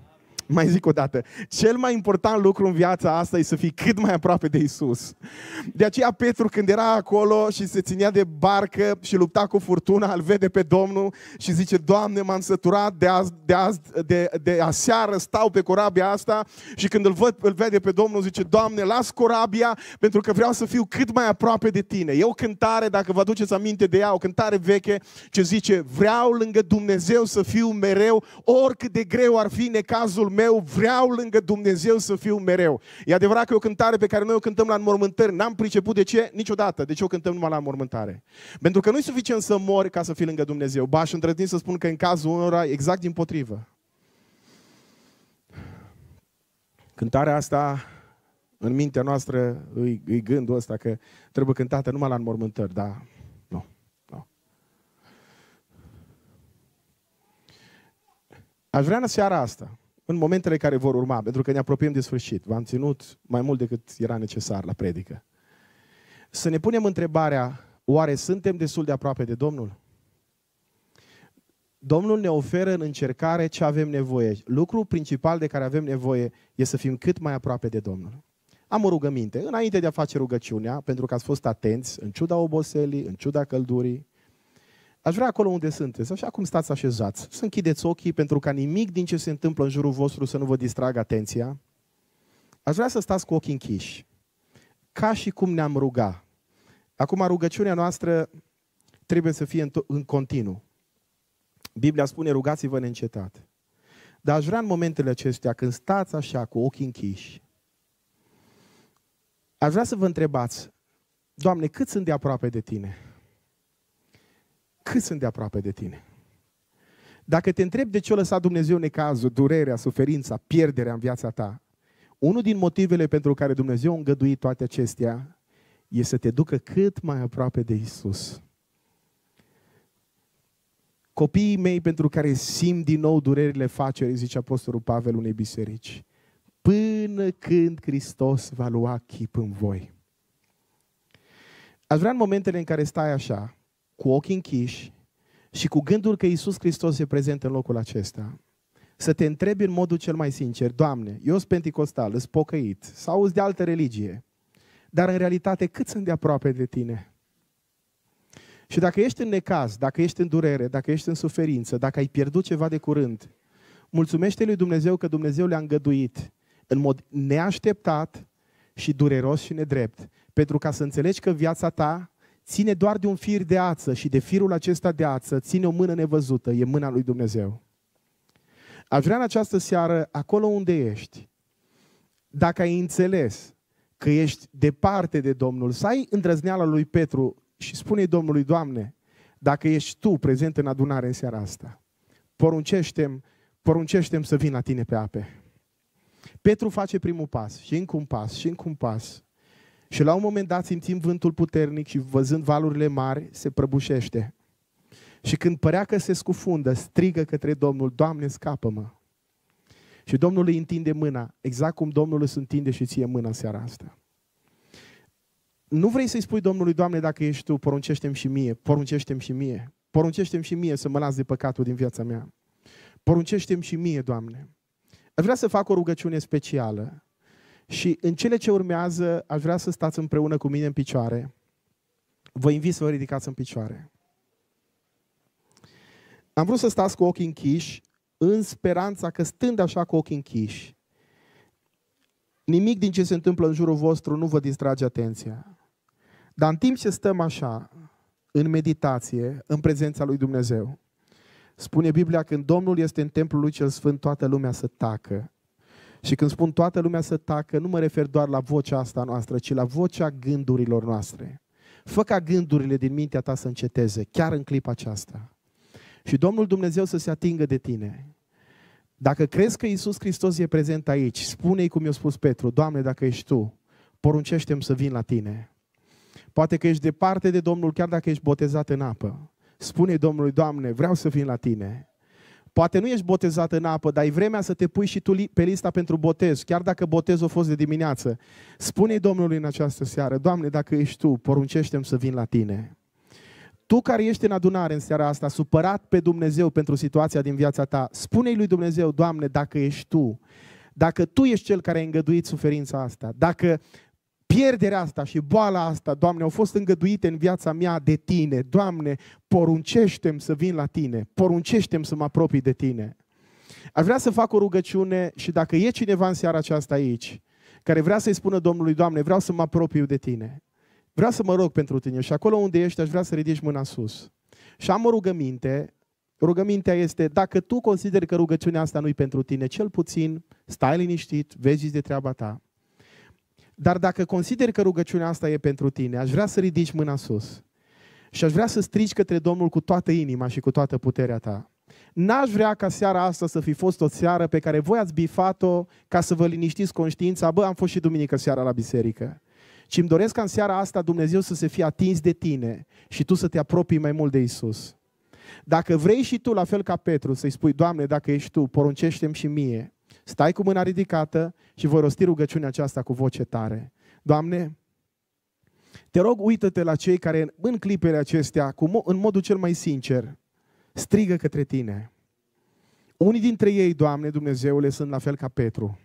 Speaker 1: Mai zic o dată. Cel mai important lucru în viața asta e să fii cât mai aproape de Isus. De aceea Petru când era acolo și se ținea de barcă și lupta cu furtuna, îl vede pe Domnul și zice, Doamne, m-am săturat de, azi, de, azi, de, de aseară, stau pe corabia asta și când îl, văd, îl vede pe Domnul, zice, Doamne, las corabia pentru că vreau să fiu cât mai aproape de Tine. E o cântare, dacă vă aduceți aminte de ea, o cântare veche ce zice, vreau lângă Dumnezeu să fiu mereu, oricât de greu ar fi necazul meu, meu, vreau lângă Dumnezeu să fiu mereu. E adevărat că e o cântare pe care noi o cântăm la înmormântări. N-am priceput de ce niciodată. De ce o cântăm numai la înmormântare? Pentru că nu e suficient să mori ca să fii lângă Dumnezeu. Ba, și întrețin să spun că în cazul unora exact din potrivă. Cântarea asta în mintea noastră îi, îi gândul ăsta că trebuie cântată numai la înmormântări, da? Nu, nu. Aș vrea în seara asta în momentele care vor urma, pentru că ne apropiem de sfârșit. V-am ținut mai mult decât era necesar la predică. Să ne punem întrebarea, oare suntem destul de aproape de Domnul? Domnul ne oferă în încercare ce avem nevoie. Lucrul principal de care avem nevoie e să fim cât mai aproape de Domnul. Am o rugăminte. Înainte de a face rugăciunea, pentru că ați fost atenți, în ciuda oboselii, în ciuda căldurii, Aș vrea acolo unde sunteți, așa cum stați așezați, să închideți ochii pentru ca nimic din ce se întâmplă în jurul vostru să nu vă distragă atenția. Aș vrea să stați cu ochii închiși, ca și cum ne-am ruga. Acum rugăciunea noastră trebuie să fie în, continuu. Biblia spune rugați-vă neîncetat. Dar aș vrea în momentele acestea, când stați așa cu ochii închiși, aș vrea să vă întrebați, Doamne, cât sunt de aproape de Tine? cât sunt de aproape de tine. Dacă te întreb de ce a lăsat Dumnezeu necazul, durerea, suferința, pierderea în viața ta, unul din motivele pentru care Dumnezeu a îngăduit toate acestea e să te ducă cât mai aproape de Isus. Copiii mei pentru care simt din nou durerile facerii, zice Apostolul Pavel unei biserici, până când Hristos va lua chip în voi. Aș vrea în momentele în care stai așa, cu ochii închiși și cu gândul că Isus Hristos se prezentă în locul acesta, să te întrebi în modul cel mai sincer, Doamne, eu sunt penticostal, îs pocăit, sau de altă religie, dar în realitate cât sunt de aproape de Tine? Și dacă ești în necaz, dacă ești în durere, dacă ești în suferință, dacă ai pierdut ceva de curând, mulțumește lui Dumnezeu că Dumnezeu le-a îngăduit în mod neașteptat și dureros și nedrept, pentru ca să înțelegi că viața ta ține doar de un fir de ață și de firul acesta de ață ține o mână nevăzută, e mâna lui Dumnezeu. Aș vrea în această seară, acolo unde ești, dacă ai înțeles că ești departe de Domnul, să ai îndrăzneala lui Petru și spune Domnului, Doamne, dacă ești Tu prezent în adunare în seara asta, poruncește-mi, poruncește să vin la Tine pe ape. Petru face primul pas și încă un pas și încă un pas și la un moment dat, simțim vântul puternic și văzând valurile mari, se prăbușește. Și când părea că se scufundă, strigă către Domnul, Doamne, scapă-mă! Și Domnul îi întinde mâna, exact cum Domnul îți întinde și ție mâna seara asta. Nu vrei să-i spui Domnului, Doamne, dacă ești Tu, poruncește-mi și mie, poruncește-mi și mie, poruncește-mi și mie să mă las de păcatul din viața mea. Poruncește-mi și mie, Doamne. Aș vrea să fac o rugăciune specială și în cele ce urmează, aș vrea să stați împreună cu mine în picioare. Vă invit să vă ridicați în picioare. Am vrut să stați cu ochii închiși, în speranța că stând așa cu ochii închiși, nimic din ce se întâmplă în jurul vostru nu vă distrage atenția. Dar în timp ce stăm așa, în meditație, în prezența lui Dumnezeu, spune Biblia, când Domnul este în templul lui cel sfânt, toată lumea să tacă și când spun toată lumea să tacă, nu mă refer doar la vocea asta noastră, ci la vocea gândurilor noastre. Fă ca gândurile din mintea ta să înceteze, chiar în clipa aceasta. Și Domnul Dumnezeu să se atingă de tine. Dacă crezi că Isus Hristos e prezent aici, spune-i cum i-a spus Petru, Doamne, dacă ești Tu, poruncește-mi să vin la Tine. Poate că ești departe de Domnul, chiar dacă ești botezat în apă. Spune Domnului, Doamne, vreau să vin la Tine. Poate nu ești botezat în apă, dar e vremea să te pui și tu pe lista pentru botez, chiar dacă botezul a fost de dimineață. spune Domnului în această seară, Doamne, dacă ești Tu, poruncește-mi să vin la Tine. Tu care ești în adunare în seara asta, supărat pe Dumnezeu pentru situația din viața ta, spune-i lui Dumnezeu, Doamne, dacă ești Tu, dacă Tu ești Cel care ai îngăduit suferința asta, dacă pierderea asta și boala asta, Doamne, au fost îngăduite în viața mea de Tine. Doamne, poruncește să vin la Tine, poruncește să mă apropii de Tine. Aș vrea să fac o rugăciune și dacă e cineva în seara aceasta aici, care vrea să-i spună Domnului, Doamne, vreau să mă apropiu de Tine, vreau să mă rog pentru Tine și acolo unde ești aș vrea să ridici mâna sus. Și am o rugăminte, rugămintea este, dacă tu consideri că rugăciunea asta nu-i pentru tine, cel puțin stai liniștit, vezi de treaba ta dar dacă consideri că rugăciunea asta e pentru tine, aș vrea să ridici mâna sus. Și aș vrea să strigi către Domnul cu toată inima și cu toată puterea ta. N-aș vrea ca seara asta să fi fost o seară pe care voi ați bifat-o ca să vă liniștiți conștiința, bă, am fost și duminică seara la biserică. Și îmi doresc ca în seara asta Dumnezeu să se fie atins de tine și tu să te apropii mai mult de Isus. Dacă vrei și tu, la fel ca Petru, să-i spui, Doamne, dacă ești tu, poruncește-mi și mie Stai cu mâna ridicată și voi rosti rugăciunea aceasta cu voce tare. Doamne, te rog, uită-te la cei care în clipele acestea, cu, în modul cel mai sincer, strigă către Tine. Unii dintre ei, Doamne Dumnezeule, sunt la fel ca Petru.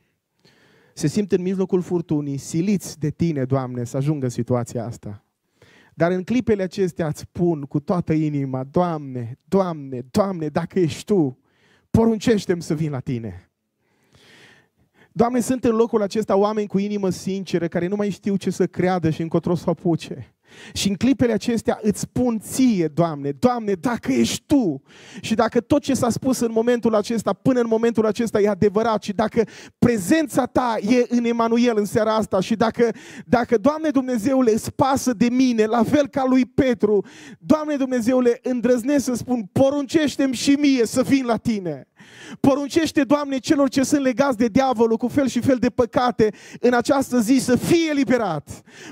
Speaker 1: Se simt în mijlocul furtunii, siliți de Tine, Doamne, să ajungă situația asta. Dar în clipele acestea îți spun cu toată inima, Doamne, Doamne, Doamne, dacă ești Tu, poruncește-mi să vin la Tine. Doamne, sunt în locul acesta oameni cu inimă sinceră care nu mai știu ce să creadă și încotro să apuce. Și în clipele acestea îți spun ție, Doamne, Doamne, dacă ești Tu și dacă tot ce s-a spus în momentul acesta, până în momentul acesta e adevărat și dacă prezența Ta e în Emanuel în seara asta și dacă, dacă Doamne Dumnezeule, îți pasă de mine, la fel ca lui Petru, Doamne Dumnezeule, îndrăznesc să spun, poruncește-mi și mie să vin la Tine. Poruncește, Doamne, celor ce sunt legați de diavolul cu fel și fel de păcate în această zi să fie eliberat.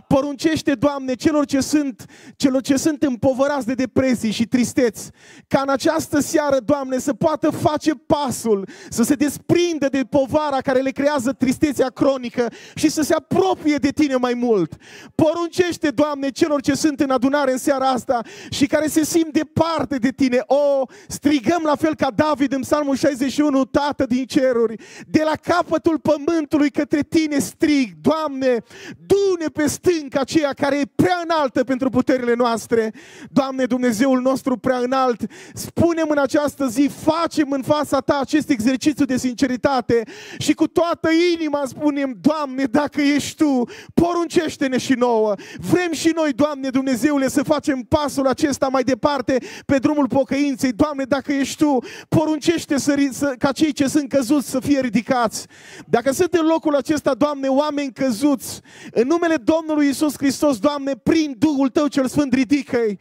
Speaker 1: Poruncește, Doamne, celor ce sunt, celor ce sunt împovărați de depresii și tristeți, ca în această seară, Doamne, să poată face pasul, să se desprindă de povara care le creează tristețea cronică și să se apropie de Tine mai mult. Poruncește, Doamne, celor ce sunt în adunare în seara asta și care se simt departe de Tine. O, strigăm la fel ca David în Psalmul 61, Tată din ceruri, de la capătul pământului către tine strig, Doamne, du-ne pe stânca aceea care e prea înaltă pentru puterile noastre. Doamne, Dumnezeul nostru prea înalt, spunem în această zi, facem în fața Ta acest exercițiu de sinceritate și cu toată inima spunem, Doamne, dacă ești Tu, poruncește-ne și nouă. Vrem și noi, Doamne Dumnezeule, să facem pasul acesta mai departe pe drumul pocăinței. Doamne, dacă ești Tu, poruncește să să, să, ca cei ce sunt căzuți să fie ridicați. Dacă sunt în locul acesta, Doamne, oameni căzuți, în numele Domnului Isus Hristos, Doamne, prin Duhul Tău cel Sfânt, ridică-i.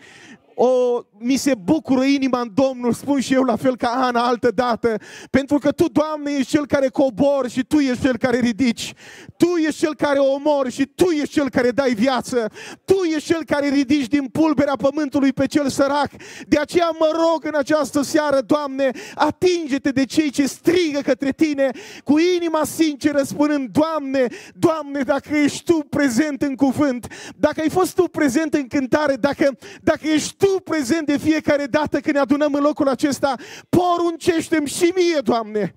Speaker 1: O, mi se bucură inima în Domnul, spun și eu la fel ca Ana altă dată, pentru că Tu, Doamne, ești Cel care cobori și Tu ești Cel care ridici. Tu ești Cel care omori și Tu ești Cel care dai viață. Tu ești Cel care ridici din pulberea pământului pe cel sărac. De aceea mă rog în această seară, Doamne, atinge-te de cei ce strigă către Tine cu inima sinceră, spunând, Doamne, Doamne, dacă ești Tu prezent în cuvânt, dacă ai fost Tu prezent în cântare, dacă, dacă ești Tu tu prezent de fiecare dată când ne adunăm în locul acesta, poruncește-mi și mie, Doamne,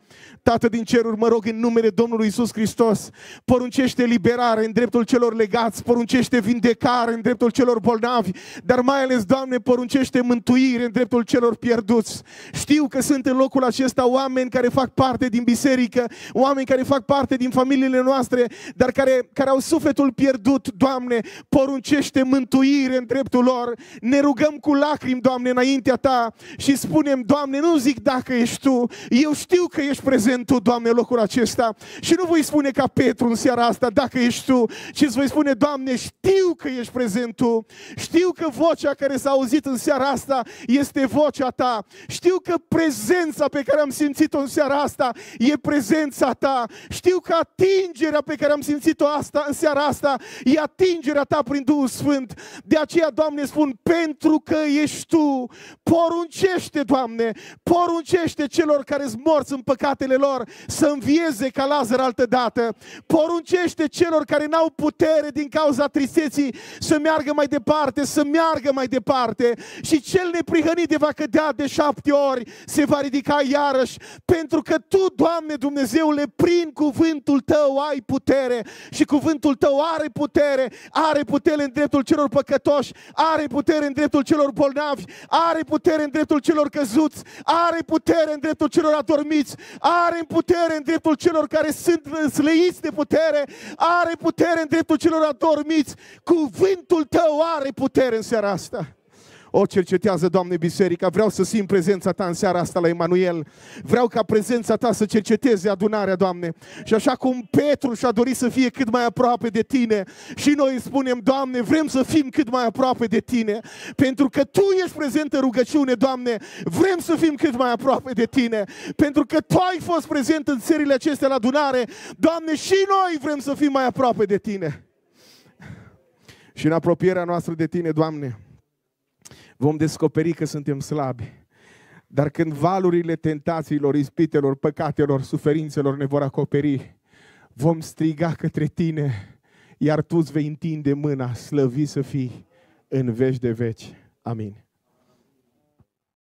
Speaker 1: Tată din ceruri, mă rog în numele Domnului Isus Hristos, poruncește liberare în dreptul celor legați, poruncește vindecare în dreptul celor bolnavi, dar mai ales, Doamne, poruncește mântuire în dreptul celor pierduți. Știu că sunt în locul acesta oameni care fac parte din biserică, oameni care fac parte din familiile noastre, dar care, care au sufletul pierdut, Doamne, poruncește mântuire în dreptul lor. Ne rugăm cu lacrimi, Doamne, înaintea Ta și spunem, Doamne, nu zic dacă ești Tu, eu știu că ești prezent în Tu, Doamne, locul acesta și nu voi spune ca Petru în seara asta, dacă ești Tu, ci îți voi spune, Doamne, știu că ești prezent Tu, știu că vocea care s-a auzit în seara asta este vocea Ta, știu că prezența pe care am simțit-o în seara asta e prezența Ta, știu că atingerea pe care am simțit-o asta, în seara asta e atingerea Ta prin Duhul Sfânt, de aceea, Doamne, spun, pentru că ești Tu, poruncește, Doamne, poruncește celor care sunt morți în păcatele lor, lor să învieze ca Lazar altă dată. Poruncește celor care n-au putere din cauza tristeții să meargă mai departe, să meargă mai departe. Și cel neprihănit de va cădea de șapte ori, se va ridica iarăși, pentru că Tu, Doamne Dumnezeule, prin cuvântul Tău ai putere și cuvântul Tău are putere, are putere în dreptul celor păcătoși, are putere în dreptul celor bolnavi, are putere în dreptul celor căzuți, are putere în dreptul celor adormiți, are are în putere în dreptul celor care sunt slăiți de putere, are putere în dreptul celor adormiți. Cuvântul tău are putere în seara asta. O, cercetează, Doamne, biserica. Vreau să simt prezența Ta în seara asta la Emanuel. Vreau ca prezența Ta să cerceteze adunarea, Doamne. Și așa cum Petru și-a dorit să fie cât mai aproape de Tine, și noi îi spunem, Doamne, vrem să fim cât mai aproape de Tine, pentru că Tu ești prezent în rugăciune, Doamne. Vrem să fim cât mai aproape de Tine, pentru că Tu ai fost prezent în serile acestea la adunare. Doamne, și noi vrem să fim mai aproape de Tine. Și în apropierea noastră de Tine, Doamne, vom descoperi că suntem slabi. Dar când valurile tentațiilor, ispitelor, păcatelor, suferințelor ne vor acoperi, vom striga către tine, iar tu îți vei întinde mâna, slăvi să fii în veci de veci. Amin.